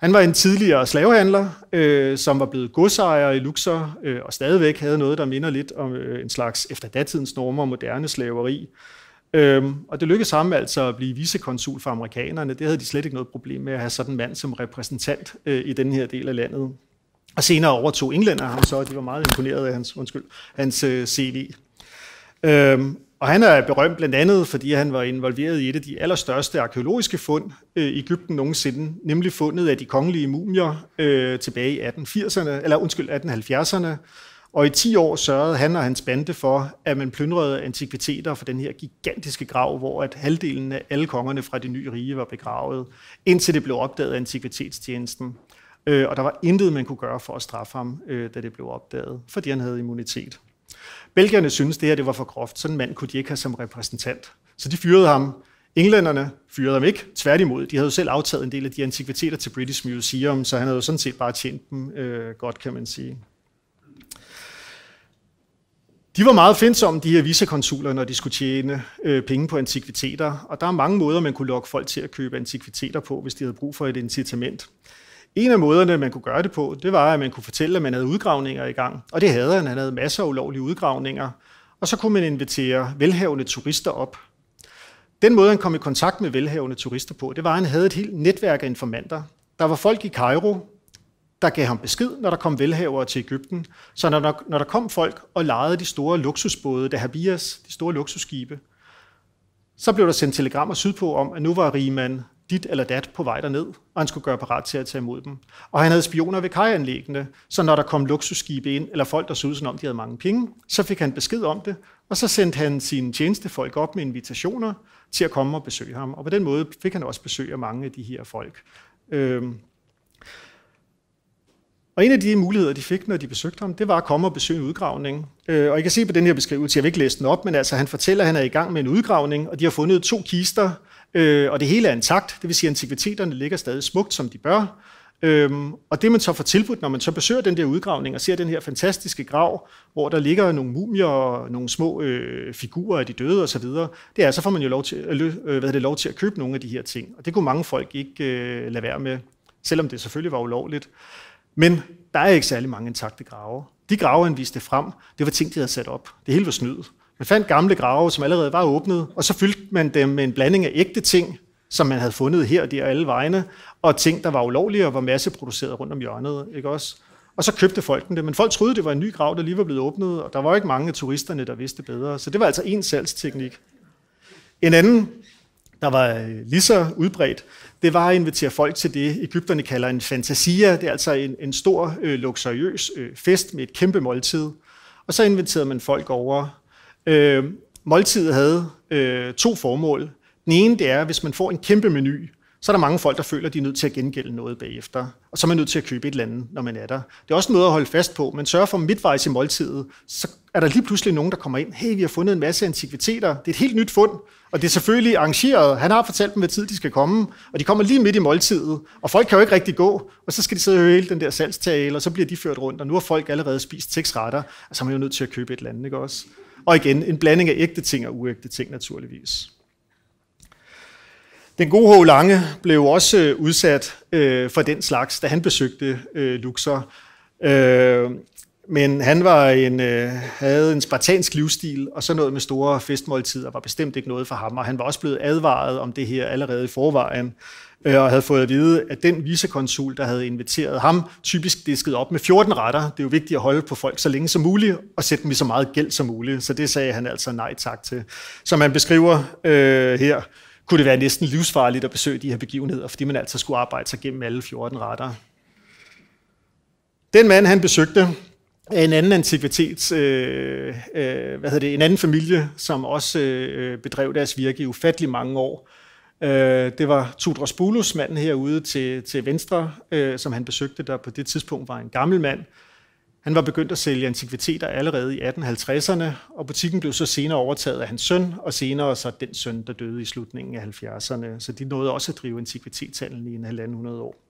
Han var en tidligere slavehandler, øh, som var blevet godsejer i Luxor, øh, og stadigvæk havde noget, der minder lidt om øh, en slags efter datidens normer moderne slaveri. Øhm, og det lykkedes ham altså at blive vicekonsul for amerikanerne. Det havde de slet ikke noget problem med at have sådan en mand som repræsentant øh, i den her del af landet. Og senere overtog englænder ham så, og de var meget imponeret af hans, undskyld, hans øh, CV. Øhm, og han er berømt blandt andet, fordi han var involveret i et af de allerstørste arkeologiske fund øh, i øh, Ægypten nogensinde, nemlig fundet af de kongelige mumier øh, tilbage i 1880'erne, eller undskyld, 1870'erne. Og i 10 år sørgede han og hans bande for, at man plyndrede antikviteter for den her gigantiske grav, hvor at halvdelen af alle kongerne fra det nye rige var begravet, indtil det blev opdaget af antikvitetstjenesten. Øh, og der var intet, man kunne gøre for at straffe ham, øh, da det blev opdaget, fordi han havde immunitet. Belgierne synes det her det var for groft. Sådan en mand kunne de ikke have som repræsentant. Så de fyrede ham. Englænderne fyrede ham ikke. Tværtimod, de havde jo selv aftaget en del af de antikviteter til British Museum, så han havde jo sådan set bare tjent dem øh, godt, kan man sige. De var meget findsomme, de her visakonsuler, når de skulle tjene øh, penge på antikviteter, og der er mange måder, man kunne lokke folk til at købe antikviteter på, hvis de havde brug for et incitament. En af måderne, man kunne gøre det på, det var, at man kunne fortælle, at man havde udgravninger i gang. Og det havde han. Han havde masser af ulovlige udgravninger. Og så kunne man invitere velhavende turister op. Den måde, han kom i kontakt med velhavende turister på, det var, at han havde et helt netværk af informanter. Der var folk i Kairo, der gav ham besked, når der kom velhavere til Ægypten. Så når der, når der kom folk og lejede de store luksusbåde, Habias, de store luksusskibe, så blev der sendt telegrammer sydpå om, at nu var rigmand dit eller dat på vej derned, og han skulle gøre parat til at tage imod dem. Og han havde spioner ved kajanlæggende, så når der kom luksusskibe ind, eller folk, der så ud, som om de havde mange penge, så fik han besked om det, og så sendte han sine tjenestefolk op med invitationer til at komme og besøge ham. Og på den måde fik han også besøg af mange af de her folk. Øhm. Og en af de muligheder, de fik, når de besøgte ham, det var at komme og besøge en udgravning. Øh, og I kan se på den her beskrivelse, jeg vil ikke læse den op, men altså han fortæller, at han er i gang med en udgravning, og de har fundet to kister, Øh, og det hele er intakt, det vil sige, at antikviteterne ligger stadig smukt, som de bør. Øhm, og det man så får tilbudt, når man så besøger den der udgravning og ser den her fantastiske grav, hvor der ligger nogle mumier og nogle små øh, figurer af de døde osv., det er, så får man jo lov til, øh, øh hvad det, lov til at købe nogle af de her ting. Og det kunne mange folk ikke øh, lade være med, selvom det selvfølgelig var ulovligt. Men der er ikke særlig mange intakte grave. De grave, han viste frem, det var ting, de havde sat op. Det hele var snydt. Man fandt gamle grave, som allerede var åbnet, og så fyldte man dem med en blanding af ægte ting, som man havde fundet her og der alle vegne, og ting, der var ulovlige og var masseproduceret rundt om hjørnet. Ikke også? Og så købte folk det, men folk troede, det var en ny grav, der lige var blevet åbnet, og der var ikke mange af turisterne, der vidste bedre. Så det var altså en salgsteknik. En anden, der var øh, lige så udbredt, det var at invitere folk til det, Ægypterne kalder en fantasia. Det er altså en, en stor, øh, luksuriøs øh, fest med et kæmpe måltid. Og så inviterede man folk over Øh, måltidet havde øh, to formål. Den ene det er, hvis man får en kæmpe menu, så er der mange folk, der føler, at de er nødt til at gengælde noget bagefter. Og så er man nødt til at købe et eller andet, når man er der. Det er også en måde at holde fast på. Man sørger for midtvejs i måltidet, så er der lige pludselig nogen, der kommer ind. Hey, vi har fundet en masse antikviteter. Det er et helt nyt fund. Og det er selvfølgelig arrangeret. Han har fortalt dem, hvad tid de skal komme. Og de kommer lige midt i måltidet. Og folk kan jo ikke rigtig gå. Og så skal de sidde og høre hele den der salgstale, og så bliver de ført rundt. Og nu har folk allerede spist seks retter. Og så er man jo nødt til at købe et eller andet, ikke også? Og igen, en blanding af ægte ting og uægte ting naturligvis. Den gode H. Lange blev også øh, udsat øh, for den slags, da han besøgte øh, Luxor. Øh, men han var en, øh, havde en spartansk livsstil, og så noget med store festmåltider var bestemt ikke noget for ham, og han var også blevet advaret om det her allerede i forvejen, øh, og havde fået at vide, at den vicekonsul, der havde inviteret ham, typisk disket op med 14 retter. Det er jo vigtigt at holde på folk så længe som muligt, og sætte dem i så meget gæld som muligt, så det sagde han altså nej tak til. Som man beskriver øh, her, kunne det være næsten livsfarligt at besøge de her begivenheder, fordi man altså skulle arbejde sig gennem alle 14 retter. Den mand, han besøgte, af en anden antikvitets, øh, øh, hvad hedder det, en anden familie, som også øh, bedrev deres virke i ufattelig mange år. Øh, det var Tudros Bulus, manden herude til, til venstre, øh, som han besøgte, der på det tidspunkt var en gammel mand. Han var begyndt at sælge antikviteter allerede i 1850'erne, og butikken blev så senere overtaget af hans søn, og senere så den søn, der døde i slutningen af 70'erne. Så de nåede også at drive antikvitetshandlen i en halvanden hundrede år.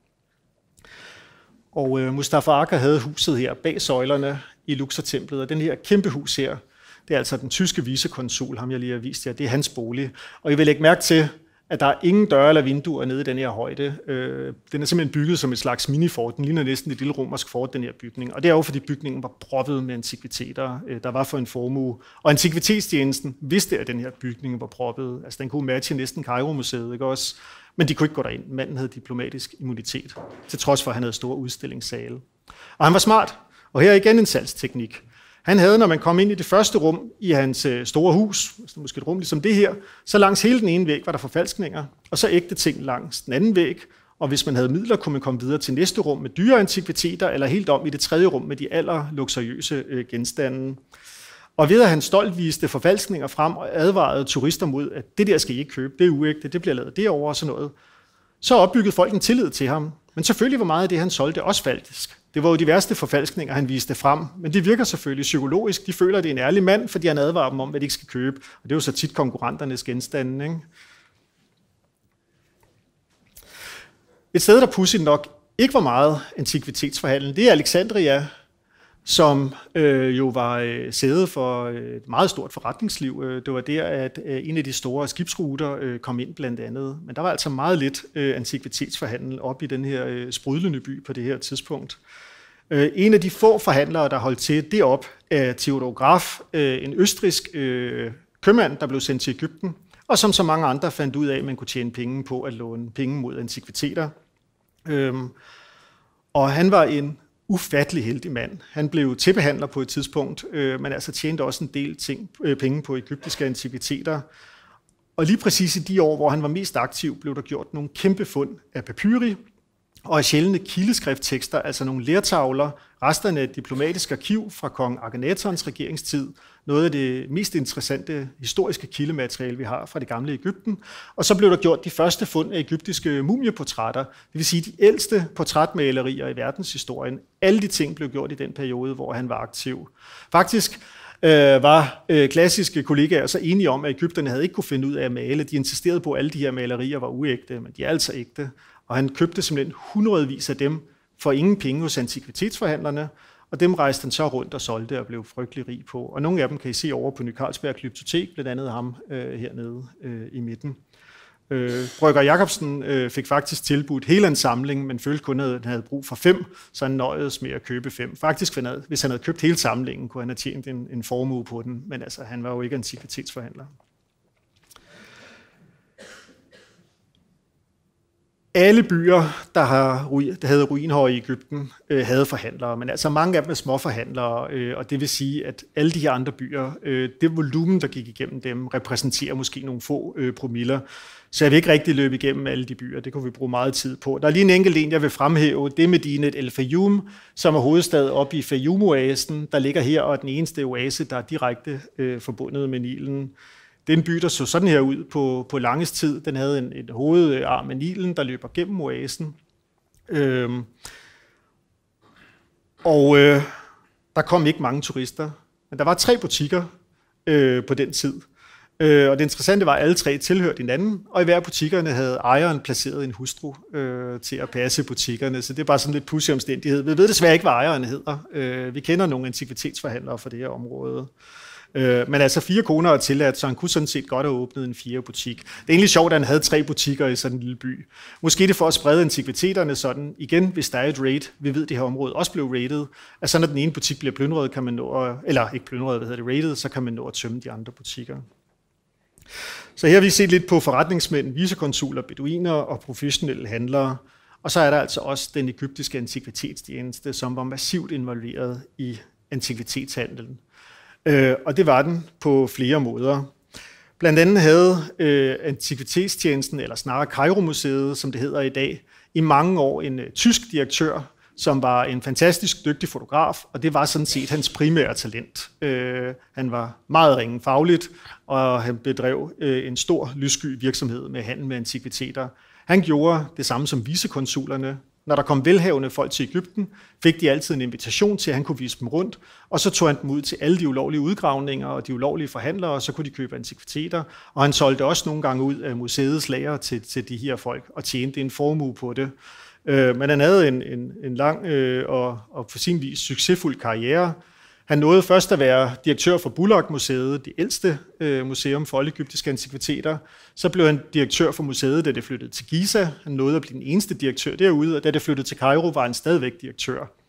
Og øh, Mustafa Akka havde huset her bag søjlerne i Luxor-templet, og den her kæmpe hus her, det er altså den tyske vicekonsul, ham jeg lige har vist jer, det er hans bolig. Og I vil lægge mærke til, at der er ingen døre eller vinduer nede i den her højde. Øh, den er simpelthen bygget som et slags minifort. Den ligner næsten et lille romersk fort, den her bygning. Og det er jo, fordi bygningen var proppet med antikviteter, øh, der var for en formue. Og antikvitetstjenesten vidste, at den her bygning var proppet. Altså, den kunne matche næsten Cairo-museet, ikke også? Men de kunne ikke gå derind. Manden havde diplomatisk immunitet, til trods for, at han havde store udstillingssale. Og han var smart. Og her er igen en salgsteknik. Han havde, når man kom ind i det første rum i hans øh, store hus, altså måske et rum ligesom det her, så langs hele den ene væg var der forfalskninger, og så ægte ting langs den anden væg, og hvis man havde midler, kunne man komme videre til næste rum med dyre antikviteter, eller helt om i det tredje rum med de aller luksuriøse øh, genstande. Og ved at han stolt viste forfalskninger frem og advarede turister mod, at det der skal I ikke købe, det er uægte, det bliver lavet derovre og sådan noget, så opbyggede folk en tillid til ham. Men selvfølgelig var meget af det, han solgte, også falsk. Det var jo de værste forfalskninger, han viste frem, men det virker selvfølgelig psykologisk. De føler, at det er en ærlig mand, fordi han advarer dem om, hvad de ikke skal købe. Og det er jo så tit konkurrenternes genstande. Ikke? Et sted, der pudsigt nok ikke var meget antikvitetsforhandlen, det er Alexandria, som øh, jo var øh, sæde for øh, et meget stort forretningsliv. Øh, det var der, at øh, en af de store skibsruter øh, kom ind blandt andet. Men der var altså meget lidt øh, antikvitetsforhandel op i den her øh, sprudlende by på det her tidspunkt. Øh, en af de få forhandlere, der holdt til derop, er Theodor Graf, øh, en østrisk øh, købmand, der blev sendt til Ægypten, og som så mange andre fandt ud af, at man kunne tjene penge på at låne penge mod antikviteter. Øh, og han var en ufattelig heldig mand. Han blev tilbehandler på et tidspunkt, øh, men altså tjente også en del ting, øh, penge på egyptiske antikviteter. Og lige præcis i de år, hvor han var mest aktiv, blev der gjort nogle kæmpe fund af papyri og af sjældne kildeskrifttekster, altså nogle lertavler, resterne af et diplomatisk arkiv fra kong Akhenatons regeringstid, noget af det mest interessante historiske kildemateriale, vi har fra det gamle Ægypten. Og så blev der gjort de første fund af ægyptiske mumieportrætter, det vil sige de ældste portrætmalerier i verdenshistorien. Alle de ting blev gjort i den periode, hvor han var aktiv. Faktisk øh, var øh, klassiske kollegaer så enige om, at Ægypterne havde ikke kunne finde ud af at male. De insisterede på, at alle de her malerier var uægte, men de er altså ægte. Og han købte simpelthen hundredvis af dem for ingen penge hos antikvitetsforhandlerne, og dem rejste han så rundt og solgte og blev frygtelig rig på. Og nogle af dem kan I se over på Nykarlsberg Glyptotek, blandt andet ham øh, hernede øh, i midten. Øh, Brygger Jacobsen øh, fik faktisk tilbudt hele en samling, men følte kun, at han havde brug for fem, så han nøjedes med at købe fem. Faktisk, hvis han havde købt hele samlingen, kunne han have tjent en, en formue på den, men altså, han var jo ikke antikvitetsforhandler. alle byer, der, har, der havde ruinhår i Ægypten, øh, havde forhandlere, men altså mange af dem er småforhandlere, forhandlere, øh, og det vil sige, at alle de her andre byer, øh, det volumen, der gik igennem dem, repræsenterer måske nogle få promiller. Så jeg vil ikke rigtig løbe igennem alle de byer, det kunne vi bruge meget tid på. Der er lige en enkelt en, jeg vil fremhæve, det er Medinet El Fayum, som er hovedstad oppe i fayum oasen der ligger her, og er den eneste oase, der er direkte forbundet med Nilen. Det er en by, der så sådan her ud på, på langes tid. Den havde en, en hovedarm af Nilen, der løber gennem oasen. Øhm, og øh, der kom ikke mange turister, men der var tre butikker øh, på den tid. Øh, og det interessante var, at alle tre tilhørte hinanden, og i hver butikkerne havde ejeren placeret en hustru øh, til at passe butikkerne, så det er bare sådan lidt pudsig omstændighed. Vi ved desværre ikke, hvad ejeren hedder. Øh, vi kender nogle antikvitetsforhandlere fra det her område. Øh, Øh, men altså fire koner er tilladt, så han kunne sådan set godt have åbnet en fjerde butik. Det er egentlig sjovt, at han havde tre butikker i sådan en lille by. Måske det for at sprede antikviteterne sådan. Igen, hvis der er et raid, vi ved, det her område også blev raided, Altså når den ene butik bliver plyndret, kan man nå at, eller ikke plyndret, hvad hedder det, raided, så kan man nå at tømme de andre butikker. Så her har vi set lidt på forretningsmænd, visekonsuler, beduiner og professionelle handlere. Og så er der altså også den egyptiske antikvitetstjeneste, som var massivt involveret i antikvitetshandlen. Øh, og det var den på flere måder. Blandt andet havde øh, Antikvitetstjenesten, eller snarere Cairo-museet, som det hedder i dag, i mange år en øh, tysk direktør, som var en fantastisk dygtig fotograf, og det var sådan set hans primære talent. Øh, han var meget ringen fagligt, og han bedrev øh, en stor lyssky virksomhed med handel med antikviteter. Han gjorde det samme som vicekonsulerne, når der kom velhavende folk til Ægypten, fik de altid en invitation til, at han kunne vise dem rundt, og så tog han dem ud til alle de ulovlige udgravninger og de ulovlige forhandlere, og så kunne de købe antikviteter, og han solgte også nogle gange ud af museets lager til, til de her folk, og tjente en formue på det. Øh, men han havde en, en, en lang øh, og, og for sin vis succesfuld karriere, han nåede først at være direktør for Bullock-museet, det ældste øh, museum for oldegyptiske antikviteter. Så blev han direktør for museet, da det flyttede til Giza. Han nåede at blive den eneste direktør derude, og da det flyttede til Cairo, var han stadigvæk direktør.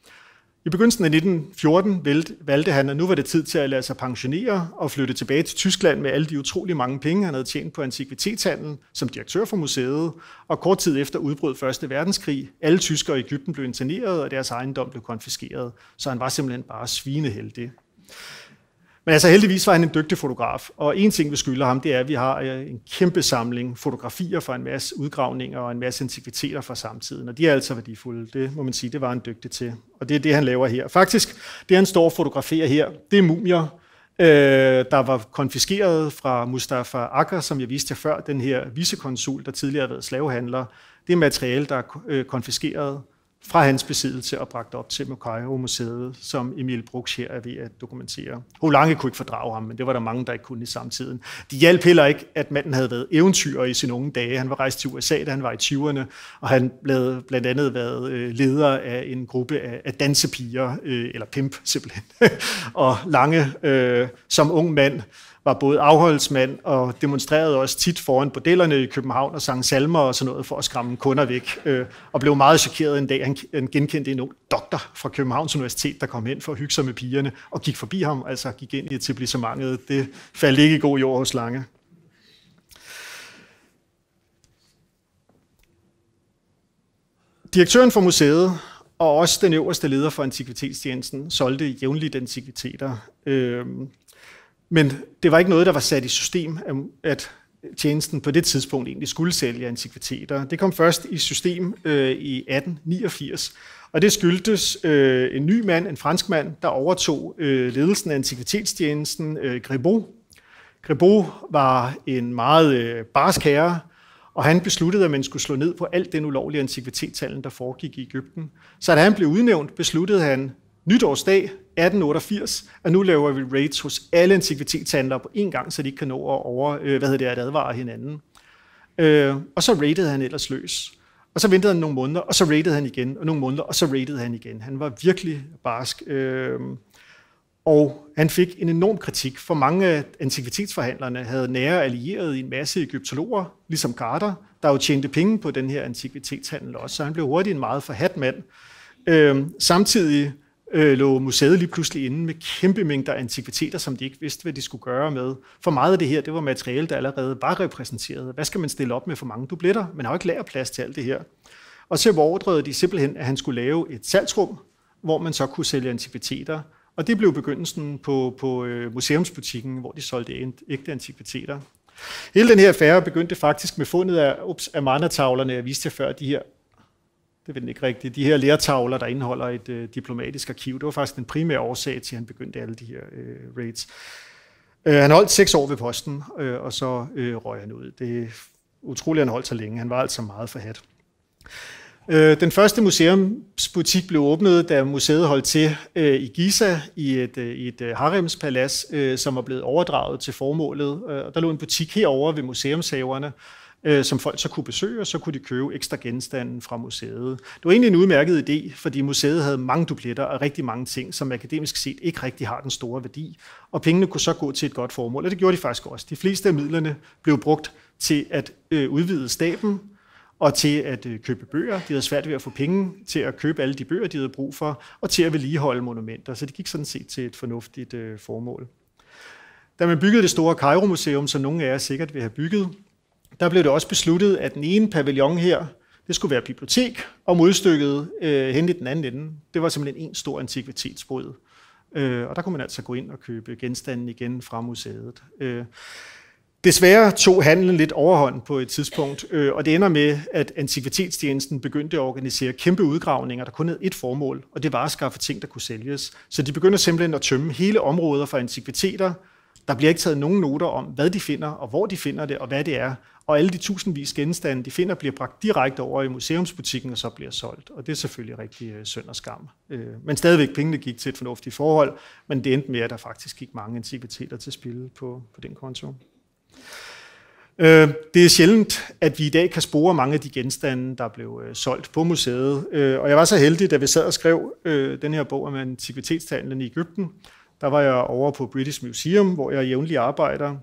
I begyndelsen af 1914 valgte han, at nu var det tid til at lade sig pensionere og flytte tilbage til Tyskland med alle de utrolig mange penge, han havde tjent på antikvitetshandel som direktør for museet, og kort tid efter udbrød Første Verdenskrig. Alle tyskere i Ægypten blev interneret, og deres ejendom blev konfiskeret, så han var simpelthen bare svineheldig. Men altså heldigvis var han en dygtig fotograf, og en ting, vi skylder ham, det er, at vi har øh, en kæmpe samling fotografier fra en masse udgravninger og en masse antikviteter fra samtiden, og de er altså værdifulde. Det må man sige, det var han dygtig til. Og det er det, han laver her. Faktisk, det han står og fotograferer her, det er mumier, øh, der var konfiskeret fra Mustafa Akker, som jeg viste jer før, den her vicekonsul, der tidligere har været slavehandler. Det er materiale, der er øh, konfiskeret fra hans besiddelse og bragt op til mokairo museet som Emil Brooks her er ved at dokumentere. Holange kunne ikke fordrage ham, men det var der mange, der ikke kunne i samtiden. De hjalp heller ikke, at manden havde været eventyrer i sine unge dage. Han var rejst til USA, da han var i 20'erne, og han blev blandt andet været øh, leder af en gruppe af dansepiger, øh, eller pimp simpelthen. og Lange, øh, som ung mand, var både afholdsmand og demonstrerede også tit foran bordellerne i København og sang salmer og sådan noget for at skræmme kunder væk, øh, og blev meget chokeret en dag. Han, genkendte en ung doktor fra Københavns Universitet, der kom ind for at hygge sig med pigerne og gik forbi ham, altså gik ind i etablissementet. Det faldt ikke i god jord hos Lange. Direktøren for museet og også den øverste leder for antikvitetstjenesten solgte jævnligt antikviteter. Øhm, men det var ikke noget, der var sat i system, at tjenesten på det tidspunkt egentlig skulle sælge antikviteter. Det kom først i system øh, i 1889, og det skyldtes øh, en ny mand, en fransk mand, der overtog øh, ledelsen af antikvitetstjenesten øh, Grebo. Gribaud var en meget øh, barsk herre, og han besluttede, at man skulle slå ned på alt den ulovlige antikvitetshandel, der foregik i Ægypten. Så da han blev udnævnt, besluttede han nytårsdag 1888, og nu laver vi raids hos alle antikvitetshandlere på én gang, så de ikke kan nå at, over, øh, hvad hedder det, at advare hinanden. Øh, og så raidede han ellers løs. Og så ventede han nogle måneder, og så raidede han igen, og nogle måneder, og så raidede han igen. Han var virkelig barsk. Øh, og han fik en enorm kritik, for mange af antikvitetsforhandlerne havde nære allieret i en masse egyptologer, ligesom Carter, der jo tjente penge på den her antikvitetshandel også, så han blev hurtigt en meget forhat mand. Øh, samtidig øh, lå museet lige pludselig inde med kæmpe mængder antikviteter, som de ikke vidste, hvad de skulle gøre med. For meget af det her, det var materiale, der allerede var repræsenteret. Hvad skal man stille op med for mange dubletter? Man har jo ikke plads til alt det her. Og så overdrede de simpelthen, at han skulle lave et salgsrum, hvor man så kunne sælge antikviteter. Og det blev begyndelsen på, på øh, museumsbutikken, hvor de solgte ægte antikviteter. Hele den her affære begyndte faktisk med fundet af, ups, af mandatavlerne, jeg viste jer før, de her det er ikke rigtigt. De her lærtavler, der indeholder et øh, diplomatisk arkiv, det var faktisk den primære årsag til, at han begyndte alle de her øh, raids. Øh, han holdt seks år ved posten, øh, og så øh, røg han ud. Det er utroligt, at han holdt så længe. Han var altså meget forhat. Øh, den første museumsbutik blev åbnet, da museet holdt til øh, i Giza i et, øh, i et øh, haremspalads, øh, som var blevet overdraget til formålet. Øh, der lå en butik herover ved museumshaverne, øh, som folk så kunne besøge, og så kunne de købe ekstra genstande fra museet. Det var egentlig en udmærket idé, fordi museet havde mange dubletter og rigtig mange ting, som akademisk set ikke rigtig har den store værdi, og pengene kunne så gå til et godt formål, og det gjorde de faktisk også. De fleste af midlerne blev brugt til at øh, udvide staben, og til at øh, købe bøger. De havde svært ved at få penge til at købe alle de bøger, de havde brug for, og til at vedligeholde monumenter. Så det gik sådan set til et fornuftigt øh, formål. Da man byggede det store Cairo-museum, som nogle af jer sikkert vil have bygget, der blev det også besluttet, at den ene pavillon her, det skulle være bibliotek, og modstykket øh, hen i den anden ende, det var simpelthen en stor antikvitetsbod. Øh, og der kunne man altså gå ind og købe genstanden igen fra museet. Øh, Desværre tog handlen lidt overhånd på et tidspunkt, øh, og det ender med, at antikvitetstjenesten begyndte at organisere kæmpe udgravninger, der kun havde et formål, og det var at skaffe ting, der kunne sælges. Så de begynder simpelthen at tømme hele områder for antikviteter. Der bliver ikke taget nogen noter om, hvad de finder, og hvor de finder det, og hvad det er. Og alle de tusindvis genstande, de finder, bliver bragt direkte over i museumsbutikken og så bliver solgt. Og det er selvfølgelig rigtig øh, synd og skam. Øh, men stadigvæk pengene gik til et fornuftigt forhold, men det endte med, at der faktisk gik mange antikviteter til spil på, på den konto. Øh, det er sjældent, at vi i dag kan spore mange af de genstande, der blev solgt på museet. og jeg var så heldig, da vi sad og skrev den her bog om antikvitetstalen i Ægypten. Der var jeg over på British Museum, hvor jeg jævnligt arbejder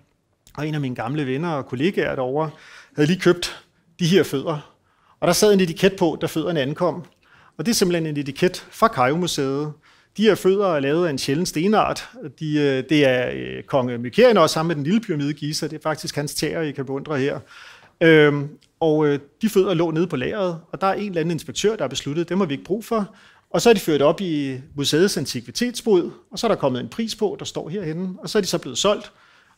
og en af mine gamle venner og kollegaer derovre havde lige købt de her fødder. Og der sad en etiket på, da fødderne ankom. Og det er simpelthen en etiket fra Kajumuseet. De her fødder er lavet af en sjælden stenart. De, øh, det er øh, konge Mykerien også sammen med den lille pyramide Giza. Det er faktisk hans tæer, I kan beundre her. Øhm, og øh, de fødder lå nede på lageret, og der er en eller anden inspektør, der har besluttet, dem har vi ikke brug for. Og så er de ført op i museets antikvitetsbod, og så er der kommet en pris på, der står herhenne, og så er de så blevet solgt.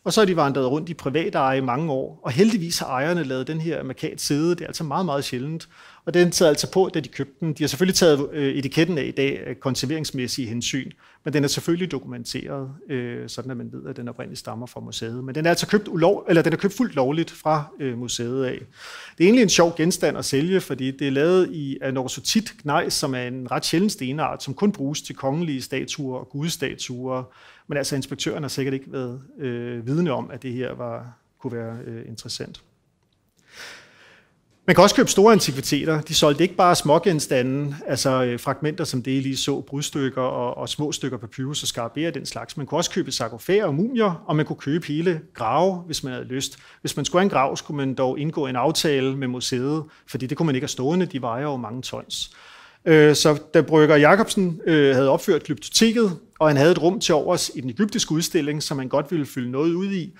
Og så har de vandret rundt i private eje i mange år, og heldigvis har ejerne lavet den her markat sæde. Det er altså meget, meget sjældent og den sad altså på, da de købte den. De har selvfølgelig taget øh, etiketten af i dag af konserveringsmæssige hensyn, men den er selvfølgelig dokumenteret, øh, sådan at man ved, at den oprindeligt stammer fra museet. Men den er altså købt, ulov, eller den er købt fuldt lovligt fra øh, museet af. Det er egentlig en sjov genstand at sælge, fordi det er lavet i af norsotit gnejs, som er en ret sjælden stenart, som kun bruges til kongelige statuer og gudestatuer. Men altså inspektøren har sikkert ikke været øh, vidne om, at det her var, kunne være øh, interessant. Man kan også købe store antikviteter. De solgte ikke bare smågenstande, altså øh, fragmenter, som det I lige så, brudstykker og, og små stykker papyrus og skarabæer den slags. Man kunne også købe sarkofager og mumier, og man kunne købe hele grave, hvis man havde lyst. Hvis man skulle have en grav, skulle man dog indgå en aftale med museet, fordi det kunne man ikke have stående, de vejer jo mange tons. Øh, så da Brygger Jacobsen øh, havde opført glyptoteket, og han havde et rum til overs i den egyptiske udstilling, som man godt ville fylde noget ud i,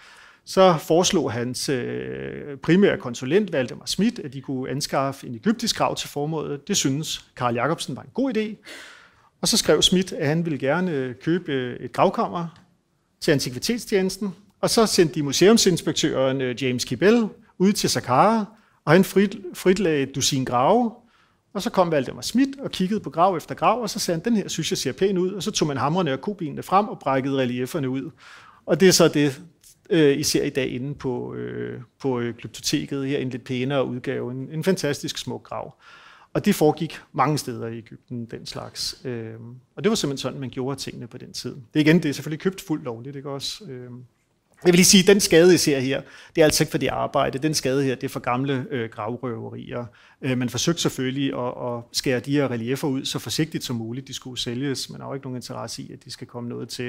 så foreslog hans øh, primære konsulent, Valdemar Schmidt, at de kunne anskaffe en egyptisk grav til formålet. Det synes Karl Jacobsen var en god idé. Og så skrev Schmidt, at han ville gerne øh, købe øh, et gravkammer til antikvitetstjenesten, og så sendte de museumsinspektøren James Kibel ud til Saqqara, og han frit, fritlagde et dusin grave, og så kom Valdemar Schmidt og kiggede på grav efter grav, og så sagde han, den her synes jeg ser pæn ud, og så tog man hammerne og kobenene frem og brækkede relieferne ud. Og det er så det, øh, især i dag inde på, øh, på øh, Glyptoteket, her en lidt pænere udgave, en, en fantastisk smuk grav. Og det foregik mange steder i Ægypten, den slags. Øh, og det var simpelthen sådan, man gjorde tingene på den tid. Det er igen, det er selvfølgelig købt fuldt lovligt, ikke også? Øh, jeg vil lige sige, at den skade, I ser her, det er altså ikke for det arbejde. Den skade her, det er for gamle øh, gravrøverier. Øh, man forsøgte selvfølgelig at, at skære de her reliefer ud så forsigtigt som muligt. De skulle sælges. der har jo ikke nogen interesse i, at de skal komme noget til.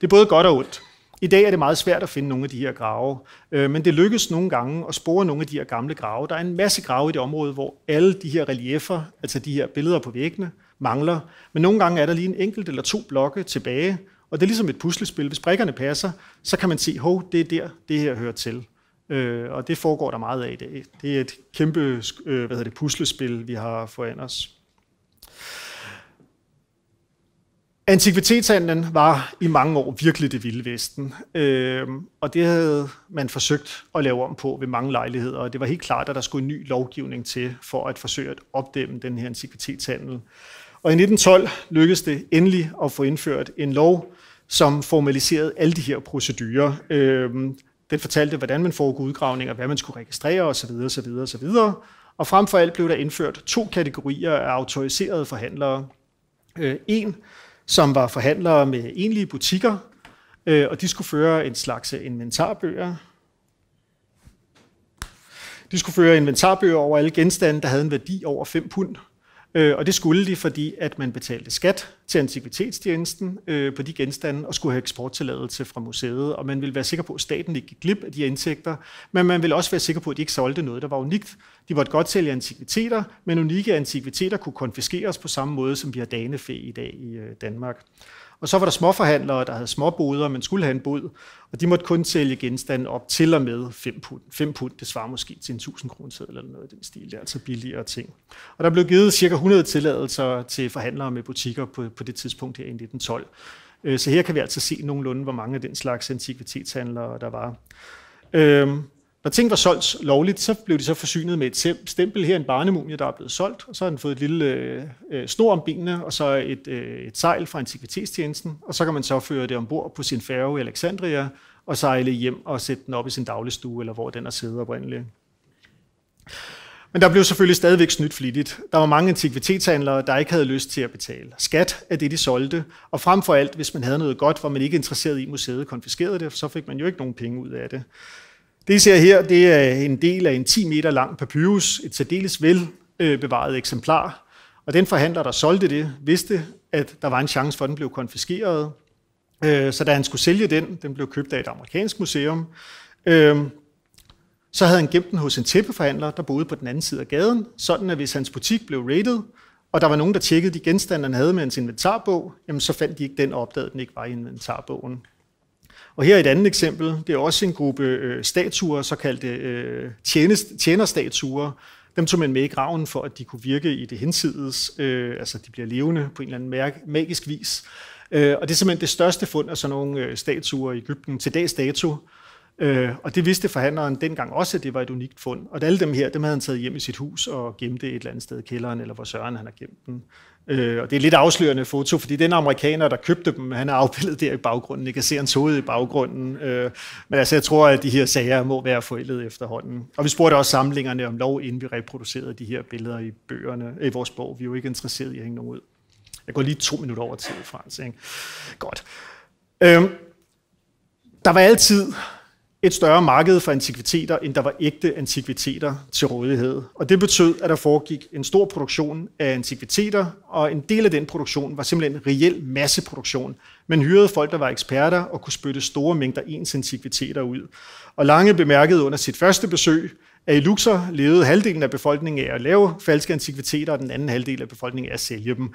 Det er både godt og ondt. I dag er det meget svært at finde nogle af de her grave, øh, men det lykkes nogle gange at spore nogle af de her gamle grave. Der er en masse grave i det område, hvor alle de her reliefer, altså de her billeder på væggene, mangler. Men nogle gange er der lige en enkelt eller to blokke tilbage, og det er ligesom et puslespil. Hvis brikkerne passer, så kan man se, hov, det er der, det her hører til. Øh, og det foregår der meget af i dag. Det er et kæmpe øh, hvad hedder det, puslespil, vi har foran os. Antikvitetshandlen var i mange år virkelig det vilde vesten, øh, og det havde man forsøgt at lave om på ved mange lejligheder, og det var helt klart, at der skulle en ny lovgivning til for at forsøge at opdæmme den her antikvitetshandel. Og i 1912 lykkedes det endelig at få indført en lov, som formaliserede alle de her procedurer. Øh, den fortalte, hvordan man foregår udgravninger, hvad man skulle registrere osv. osv., osv. Og frem for alt blev der indført to kategorier af autoriserede forhandlere. Øh, en, som var forhandlere med enlige butikker, øh, og de skulle føre en slags øh, inventarbøger. De skulle føre inventarbøger over alle genstande, der havde en værdi over 5 pund. Øh, og det skulle de, fordi at man betalte skat til antikvitetstjenesten øh, på de genstande og skulle have eksporttilladelse fra museet. Og man ville være sikker på, at staten ikke gik glip af de indtægter, men man ville også være sikker på, at de ikke solgte noget, der var unikt. De måtte godt sælge antikviteter, men unikke antikviteter kunne konfiskeres på samme måde, som vi har danefæ i dag i øh, Danmark. Og så var der småforhandlere, der havde småboder, men skulle have en bod, og de måtte kun sælge genstande op til og med 5 pund. 5 pund, det svarer måske til en 1000 kroner eller noget i den stil. Det er altså billigere ting. Og der blev givet ca. 100 tilladelser til forhandlere med butikker på, på det tidspunkt her i 1912. Øh, så her kan vi altså se nogenlunde, hvor mange af den slags antikvitetshandlere der var. Øhm, når ting var solgt lovligt, så blev de så forsynet med et stempel. Her en barnemumie, der er blevet solgt, og så har den fået et lille øh, øh snor om benene, og så et, øh, et sejl fra antikvitetstjenesten, og så kan man så føre det ombord på sin færge i Alexandria, og sejle hjem og sætte den op i sin dagligstue, eller hvor den er siddet oprindeligt. Men der blev selvfølgelig stadigvæk snydt flittigt. Der var mange antikvitetshandlere, der ikke havde lyst til at betale skat af det, de solgte. Og frem for alt, hvis man havde noget godt, hvor man ikke interesseret i, at museet konfiskerede det, så fik man jo ikke nogen penge ud af det. Det, I ser her, det er en del af en 10 meter lang papyrus, et særdeles velbevaret eksemplar. Og den forhandler, der solgte det, vidste, at der var en chance for, at den blev konfiskeret. Øh, så da han skulle sælge den, den blev købt af et amerikansk museum, øh, så havde han gemt den hos en tæppeforhandler, der boede på den anden side af gaden, sådan at hvis hans butik blev raided, og der var nogen, der tjekkede de genstande, han havde med hans inventarbog, jamen så fandt de ikke den og opdagede, den ikke var i inventarbogen. Og her er et andet eksempel. Det er også en gruppe øh, statuer, såkaldte øh, tjenerstatuer. Dem tog man med i graven for, at de kunne virke i det hensides. Øh, altså, de bliver levende på en eller anden magisk vis. og det er simpelthen det største fund af sådan nogle statuer i Ægypten til dags dato. og det vidste forhandleren dengang også, at det var et unikt fund. Og alle dem her, dem havde han taget hjem i sit hus og gemte et eller andet sted i kælderen, eller hvor søren han har gemt den. Øh, og det er lidt afslørende foto, fordi den amerikaner, der købte dem, han er afbildet der i baggrunden. Jeg kan se hans hoved i baggrunden. Øh, men altså, jeg tror, at de her sager må være forældet efterhånden. Og vi spurgte også samlingerne om lov, inden vi reproducerede de her billeder i bøgerne, i vores bog. Vi er jo ikke interesseret i at hænge nogen ud. Jeg går lige to minutter over tid, Frans. Ikke? Godt. Øh, der var altid et større marked for antikviteter, end der var ægte antikviteter til rådighed. Og det betød, at der foregik en stor produktion af antikviteter, og en del af den produktion var simpelthen en reel masseproduktion. Man hyrede folk, der var eksperter og kunne spytte store mængder ens antikviteter ud. Og Lange bemærkede under sit første besøg, at i Luxor levede halvdelen af befolkningen af at lave falske antikviteter, og den anden halvdel af befolkningen af at sælge dem.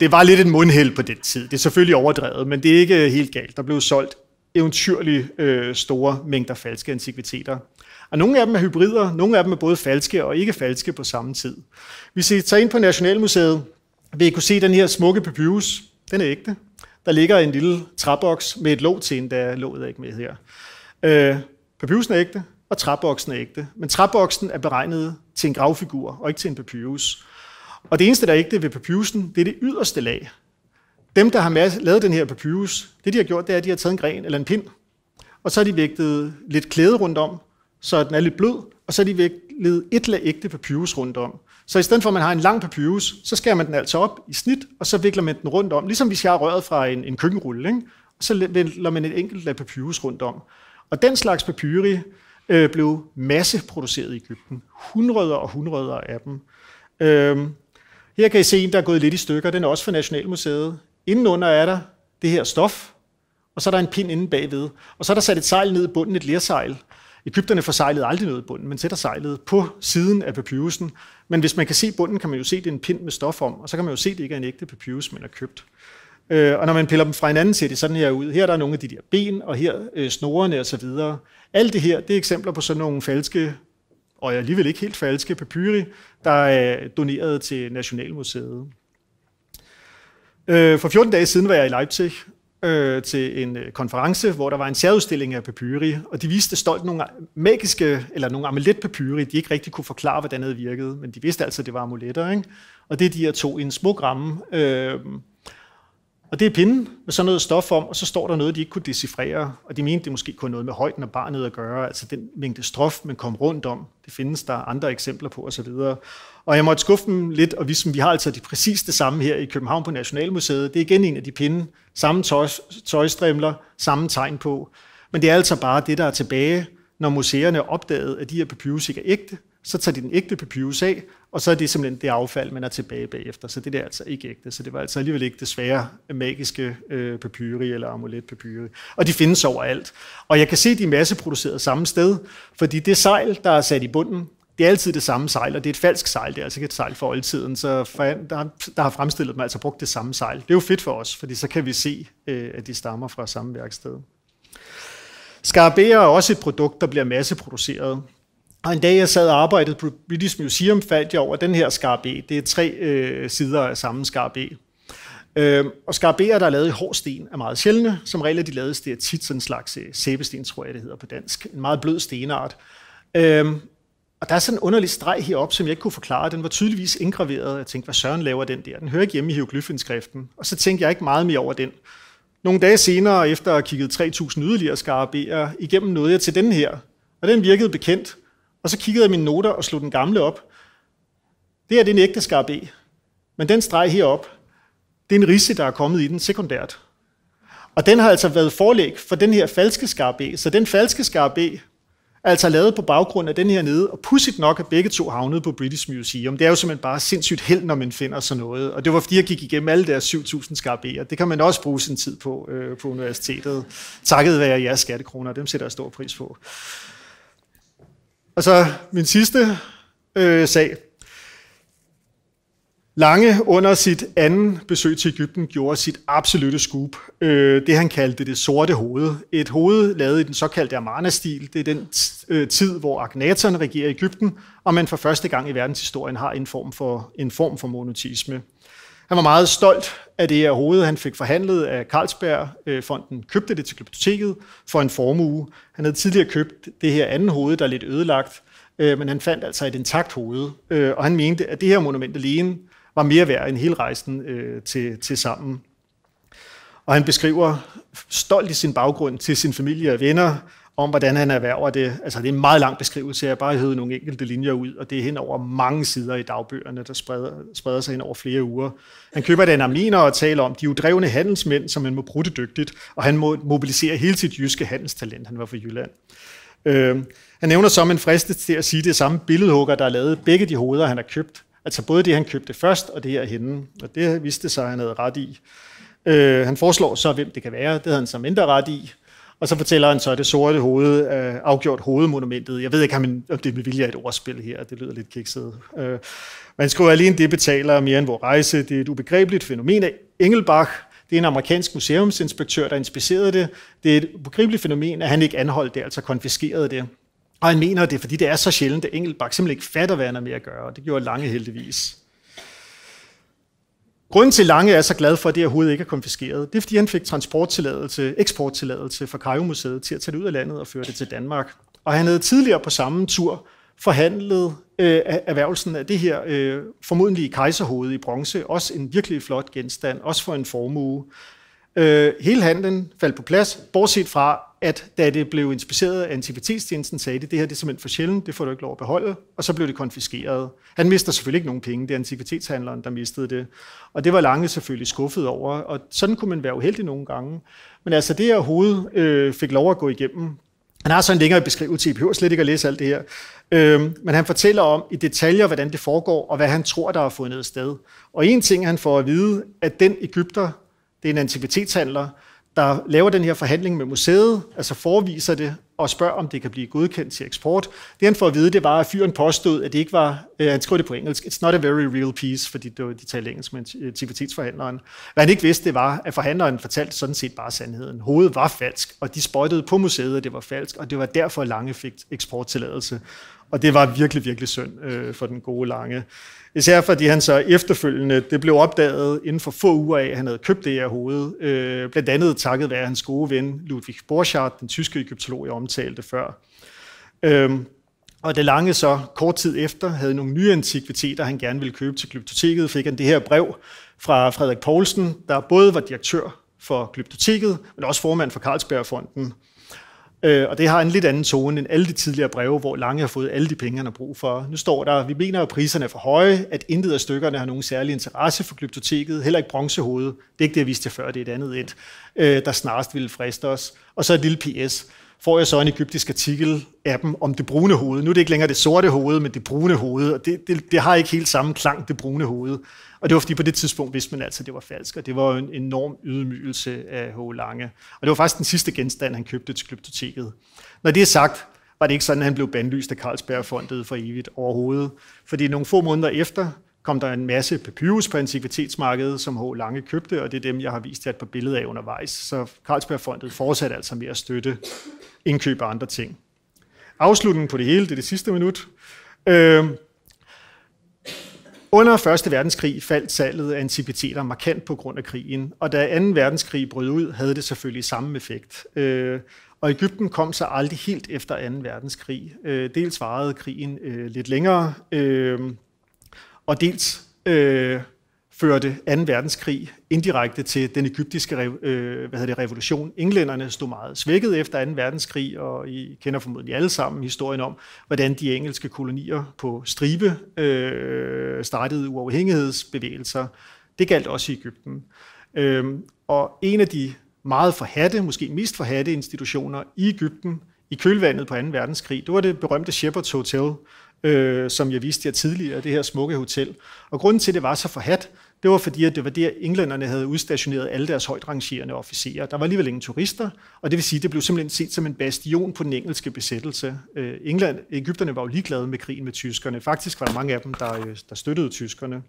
Det var lidt en mundhæld på den tid. Det er selvfølgelig overdrevet, men det er ikke helt galt. Der blev solgt eventyrlige øh, store mængder falske antikviteter. Og nogle af dem er hybrider, nogle af dem er både falske og ikke falske på samme tid. Hvis I tager ind på Nationalmuseet, vil I kunne se den her smukke papyrus. Den er ægte. Der ligger en lille træboks med et låg til en, der låget er ikke med her. Øh, papyrusen er ægte, og træboksen er ægte. Men træboksen er beregnet til en gravfigur, og ikke til en papyrus. Og det eneste, der er ægte ved papyrusen, det er det yderste lag, dem, der har lavet den her papyrus, det de har gjort, det er, at de har taget en gren eller en pind, og så har de vægtet lidt klæde rundt om, så den er lidt blød, og så har de vægtet et lag ægte papyrus rundt om. Så i stedet for, at man har en lang papyrus, så skærer man den altså op i snit, og så vikler man den rundt om, ligesom hvis jeg har røret fra en, en køkkenrulle, ikke? og så vikler man et enkelt lag papyrus rundt om. Og den slags papyri øh, blev masseproduceret i Ægypten. Hundreder og hundreder af dem. Øh, her kan I se en, der er gået lidt i stykker. Den er også fra Nationalmuseet. Indenunder er der det her stof, og så er der en pind inde bagved. Og så er der sat et sejl ned i bunden, et lersejl. Ægypterne forsejlede aldrig noget i bunden, men sætter sejlet på siden af papyrusen. Men hvis man kan se bunden, kan man jo se, at det er en pind med stof om, og så kan man jo se, at det ikke er en ægte papyrus, men er købt. Øh, og når man piller dem fra hinanden, ser det sådan her ud. Her er der nogle af de der ben, og her øh, snorene osv. Alt det her, det er eksempler på sådan nogle falske, og alligevel ikke helt falske papyri, der er øh, doneret til Nationalmuseet. Øh, for 14 dage siden var jeg i Leipzig øh, til en øh, konference, hvor der var en særudstilling af papyri, og de viste stolt nogle magiske, eller nogle amulet-papyri, de ikke rigtig kunne forklare, hvordan det virkede, men de vidste altså, at det var amuletter, ikke? Og det er de her to i en smuk ramme. Øh, og det er pinden med sådan noget stof om, og så står der noget, de ikke kunne decifrere, og de mente, det måske kunne noget med højden af barnet at gøre, altså den mængde stof, man kom rundt om. Det findes der andre eksempler på osv. Og jeg måtte skuffe dem lidt, og vise som vi har altså det præcis det samme her i København på Nationalmuseet. Det er igen en af de pinde, samme tøj, tøjstrimler, samme tegn på. Men det er altså bare det, der er tilbage, når museerne opdagede, at de her papyrus ikke er ægte, så tager de den ægte papyrus af, og så er det simpelthen det affald, man er tilbage bagefter, så det der er altså ikke ægte. Så det var altså alligevel ikke det svære magiske øh, papyri eller amuletpapyri. Og de findes overalt. Og jeg kan se, at de er masseproduceret samme sted, fordi det sejl, der er sat i bunden, det er altid det samme sejl, og det er et falsk sejl, det er altså ikke et sejl for oldtiden, så der, der har fremstillet dem altså brugt det samme sejl. Det er jo fedt for os, fordi så kan vi se, øh, at de stammer fra samme værksted. Skarabæer er også et produkt, der bliver masseproduceret, og en dag, jeg sad og arbejdede på British Museum, faldt jeg over den her skarp E. Det er tre øh, sider af samme skarp E. Øh, og skarbeer, der er lavet i hård sten, er meget sjældne. Som regel er de lavet det er tit sådan en slags øh, sæbesten, tror jeg, det hedder på dansk. En meget blød stenart. Øh, og der er sådan en underlig streg heroppe, som jeg ikke kunne forklare. Den var tydeligvis indgraveret. Jeg tænkte, hvad søren laver den der? Den hører ikke hjemme i hieroglyfindskriften. Og så tænkte jeg ikke meget mere over den. Nogle dage senere, efter at have kigget 3.000 yderligere skarbeer, igennem nåede jeg til den her. Og den virkede bekendt. Og så kiggede jeg mine noter og slog den gamle op. Det her er den ægte skarp E. Men den streg herop, det er en risse, der er kommet i den sekundært. Og den har altså været forlæg for den her falske skarp B. Så den falske skarp B er altså lavet på baggrund af den her nede, og pudsigt nok er begge to havnet på British Museum. Det er jo simpelthen bare sindssygt held, når man finder sådan noget. Og det var fordi, jeg gik igennem alle deres 7.000 skarp B'er. Det kan man også bruge sin tid på øh, på universitetet, takket være jeres skattekroner. Dem sætter jeg stor pris på. Og så min sidste øh, sag. Lange under sit anden besøg til Ægypten gjorde sit absolute skub. Øh, det han kaldte det sorte hoved. Et hoved lavet i den såkaldte Amarna-stil. Det er den øh, tid, hvor Akhenaton regerer Ægypten, og man for første gang i verdenshistorien har en form for, en form for monotisme. Han var meget stolt af det her hoved, han fik forhandlet af Carlsberg. Øh, fonden købte det til biblioteket for en formue. Han havde tidligere købt det her andet hoved, der er lidt ødelagt, øh, men han fandt altså et intakt hoved, øh, og han mente, at det her monument alene var mere værd end hele rejsen til, til sammen. Og han beskriver stolt i sin baggrund til sin familie og venner, om, hvordan han erhverver det. Altså, det er en meget lang beskrivelse. Jeg bare hævet nogle enkelte linjer ud, og det er hen over mange sider i dagbøgerne, der spreder, spreder sig hen over flere uger. Han køber den aminer og taler om, de udrevne handelsmænd, som han må bruge dygtigt, og han må mobilisere hele sit jyske handelstalent. Han var fra Jylland. Øh, han nævner så, en fristet til at sige det samme billedhugger, der har lavet begge de hoveder, han har købt. Altså både det, han købte først, og det her henne. Og det vidste sig, at han havde ret i. Øh, han foreslår så, hvem det kan være. Det havde han så mindre ret i. Og så fortæller han så det sorte hoved, øh, afgjort hovedmonumentet. Jeg ved ikke, om det med vilje et ordspil her, det lyder lidt kikset. Øh, man skriver, alene det betaler mere end vores rejse. Det er et ubegribeligt fænomen af Engelbach. Det er en amerikansk museumsinspektør, der inspicerede det. Det er et ubegribeligt fænomen, at han ikke anholdt det, altså konfiskerede det. Og han mener det, fordi det er så sjældent, at Engelbach simpelthen ikke fatter, hvad han er med at gøre, og det gjorde Lange heldigvis. Grunden til, at Lange er så glad for, at det overhovedet ikke er konfiskeret, det er, fordi han fik transporttilladelse, eksporttilladelse fra Kajumuseet til at tage det ud af landet og føre det til Danmark. Og han havde tidligere på samme tur forhandlet øh, erhvervelsen af det her øh, formodentlige kejserhoved i bronze, også en virkelig flot genstand, også for en formue. Øh, hele handlen faldt på plads, bortset fra, at da det blev inspiceret af antikvitetstjenesten, sagde de, det her det er simpelthen for sjældent, det får du ikke lov at beholde, og så blev det konfiskeret. Han mister selvfølgelig ikke nogen penge, det er antikvitetshandleren, der mistede det. Og det var Lange selvfølgelig skuffet over, og sådan kunne man være uheldig nogle gange. Men altså det her hoved øh, fik lov at gå igennem. Han har så en længere beskrivelse, I behøver slet ikke at læse alt det her. Øh, men han fortæller om i detaljer, hvordan det foregår, og hvad han tror, der er fundet sted. Og en ting, han får at vide, at den Ægypter, det er en antikvitetshandler, der laver den her forhandling med museet, altså forviser det og spørger, om det kan blive godkendt til eksport. Det han får at vide, det var, at fyren påstod, at det ikke var, øh, han skrev det på engelsk, it's not a very real piece, fordi det var, de talte engelsk med antikvitetsforhandleren. Hvad han ikke vidste, det var, at forhandleren fortalte sådan set bare sandheden. Hovedet var falsk, og de spøjtede på museet, at det var falsk, og det var derfor Lange fik eksporttilladelse og det var virkelig, virkelig synd øh, for den gode Lange. Især fordi han så efterfølgende, det blev opdaget inden for få uger af, at han havde købt det her hoved. Øh, blandt andet takket være hans gode ven Ludwig Borchardt, den tyske egyptolog, jeg omtalte før. Øh, og det lange så kort tid efter havde nogle nye antikviteter, han gerne ville købe til glyptoteket, fik han det her brev fra Frederik Poulsen, der både var direktør for glyptoteket, men også formand for Carlsbergfonden. Øh, og det har en lidt anden tone end alle de tidligere breve, hvor Lange har fået alle de penge, han har brug for. Nu står der, vi mener, at priserne er for høje, at intet af stykkerne har nogen særlig interesse for glyptoteket, heller ikke bronzehovedet. Det er ikke det, jeg viste før, det er et andet et, øh, der snarest ville friste os. Og så et lille PS. Får jeg så en egyptisk artikel af dem om det brune hoved. Nu er det ikke længere det sorte hoved, men det brune hoved, og det, det, det har ikke helt samme klang, det brune hoved. Og det var fordi på det tidspunkt vidste man altså, at det var falsk, og det var en enorm ydmygelse af H. Lange. Og det var faktisk den sidste genstand, han købte til kryptoteket. Når det er sagt, var det ikke sådan, at han blev bandlyst af Carlsbergfondet for evigt overhovedet. Fordi nogle få måneder efter kom der en masse papyrus på antikvitetsmarkedet, som H. Lange købte, og det er dem, jeg har vist jer et par billeder af undervejs. Så Carlsbergfondet fortsatte altså med at støtte indkøb af andre ting. Afslutningen på det hele, det er det sidste minut. Øh, under 1. verdenskrig faldt salget af antikviteter markant på grund af krigen, og da 2. verdenskrig brød ud, havde det selvfølgelig samme effekt. Øh, og Ægypten kom så aldrig helt efter 2. verdenskrig. Øh, dels varede krigen øh, lidt længere, og dels førte 2. verdenskrig indirekte til den egyptiske øh, hvad hedder det, revolution. Englænderne stod meget svækket efter 2. verdenskrig, og I kender formodentlig alle sammen historien om, hvordan de engelske kolonier på stribe øh, startede uafhængighedsbevægelser. Det galt også i Ægypten. Øh, og en af de meget forhatte, måske mest forhatte institutioner i Ægypten i kølvandet på 2. verdenskrig, det var det berømte Shepherds Hotel, øh, som jeg viste jer tidligere, det her smukke hotel. Og grunden til, at det var så forhat, det var fordi, at det var der, englænderne havde udstationeret alle deres højt rangerende officerer. Der var alligevel ingen turister, og det vil sige, at det blev simpelthen set som en bastion på den engelske besættelse. Øh, England, Ægypterne var jo ligeglade med krigen med tyskerne. Faktisk var der mange af dem, der, øh, der støttede tyskerne.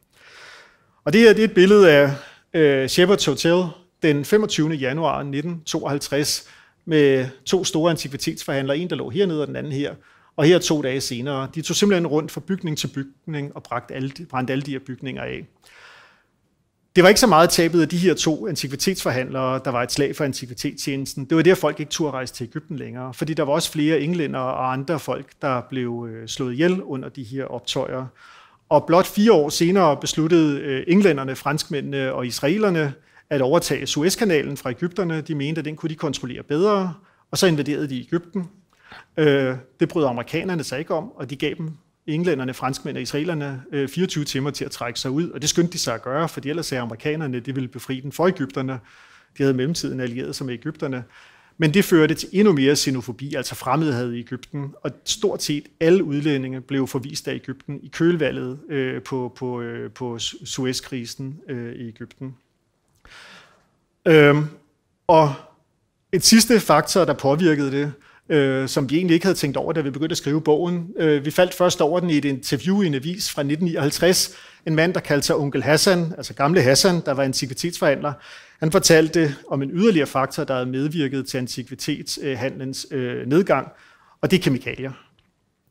Og det her det er et billede af uh, Shepherd's Hotel den 25. januar 1952 med to store antikvitetsforhandlere, en der lå hernede og den anden her. Og her to dage senere, de tog simpelthen rundt fra bygning til bygning og bragte brændte alle de her bygninger af. Det var ikke så meget tabet af de her to antikvitetsforhandlere, der var et slag for antikvitetstjenesten. Det var det, at folk ikke turde rejse til Ægypten længere, fordi der var også flere englænder og andre folk, der blev øh, slået ihjel under de her optøjer. Og blot fire år senere besluttede øh, englænderne, franskmændene og israelerne at overtage Suezkanalen fra Ægypterne. De mente, at den kunne de kontrollere bedre, og så invaderede de Ægypten. Øh, det brød amerikanerne sig ikke om, og de gav dem englænderne, franskmændene og israelerne 24 øh, timer til at trække sig ud, og det skyndte de sig at gøre, for ellers sagde amerikanerne, de ville befri den for Ægypterne. De havde i mellemtiden allieret sig med Ægypterne. Men det førte til endnu mere xenofobi, altså fremmedhed i Ægypten, og stort set alle udlændinge blev forvist af Ægypten i kølvalget øh, på, på, øh, på Suezkrisen øh, i Ægypten. Øhm, og en sidste faktor, der påvirkede det, øh, som vi egentlig ikke havde tænkt over, da vi begyndte at skrive bogen. Øh, vi faldt først over den i et interview i en avis fra 1959. En mand, der kaldte sig onkel Hassan, altså gamle Hassan, der var antikvitetsforhandler, han fortalte om en yderligere faktor, der havde medvirket til antikvitetshandlens øh, nedgang, og det er kemikalier.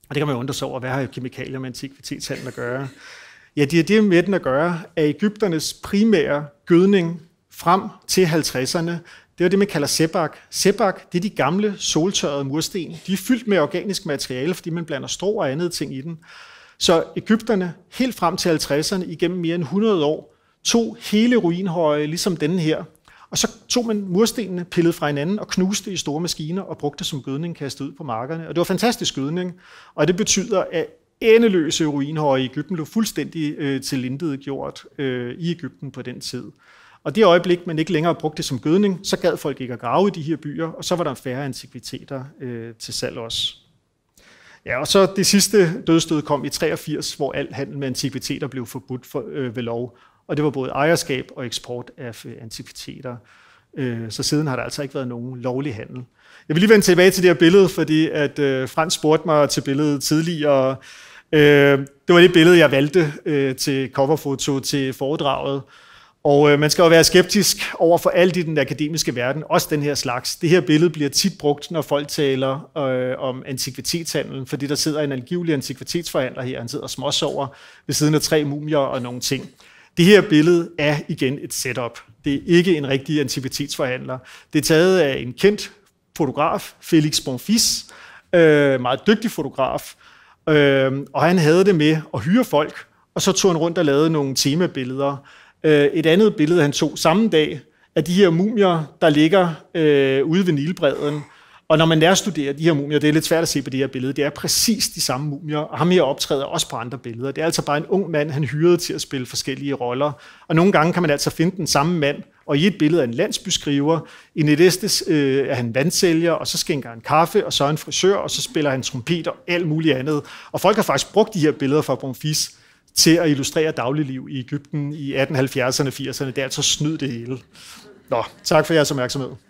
Og det kan man jo undre sig over, hvad har kemikalier med antikvitetshandlen at gøre? Ja, det er det med den at gøre, at Ægypternes primære gødning frem til 50'erne det er det, man kalder sebak. Sebak, det er de gamle soltørrede mursten. De er fyldt med organisk materiale, fordi man blander strå og andet ting i den. Så Ægypterne, helt frem til 50'erne, igennem mere end 100 år, tog hele ruinhøje, ligesom denne her, og så tog man murstenene, pillede fra hinanden og knuste i store maskiner og brugte det som gødning kastet ud på markerne. Og det var fantastisk gødning, og det betyder, at endeløse ruinhøje i Ægypten blev fuldstændig øh, tilintet gjort øh, i Ægypten på den tid. Og det øjeblik, man ikke længere brugte det som gødning, så gad folk ikke at grave i de her byer, og så var der færre antikviteter øh, til salg også. Ja, og så det sidste dødstød kom i 83, hvor al handel med antikviteter blev forbudt for, øh, ved lov, og det var både ejerskab og eksport af øh, antikviteter. Øh, så siden har der altså ikke været nogen lovlig handel. Jeg vil lige vende tilbage til det her billede, fordi at øh, Frans spurgte mig til billedet tidligere. Øh, det var det billede, jeg valgte øh, til coverfoto til foredraget. Og øh, man skal jo være skeptisk over for alt i den akademiske verden, også den her slags. Det her billede bliver tit brugt, når folk taler øh, om antikvitetshandlen, fordi der sidder en angivelig antikvitetsforhandler her, han sidder og småsover ved siden af tre mumier og nogle ting. Det her billede er igen et setup. Det er ikke en rigtig antikvitetsforhandler. Det er taget af en kendt fotograf, Felix Bonfis, øh, meget dygtig fotograf, øh, og han havde det med at hyre folk, og så tog han rundt og lavede nogle temabilleder, Øh, et andet billede, han tog samme dag, af de her mumier, der ligger øh, ude ved Nilbredden. Og når man nærstuderer de her mumier, det er lidt svært at se på det her billede, det er præcis de samme mumier, og ham her optræder også på andre billeder. Det er altså bare en ung mand, han hyrede til at spille forskellige roller. Og nogle gange kan man altså finde den samme mand, og i et billede af en landsbyskriver, i næste øh, er han vandsælger, og så skænker han kaffe, og så er han frisør, og så spiller han trompeter og alt muligt andet. Og folk har faktisk brugt de her billeder fra Bonfis, til at illustrere dagligliv i Ægypten i 1870'erne og 80'erne. Det er altså snyd det hele. Nå, tak for jeres opmærksomhed.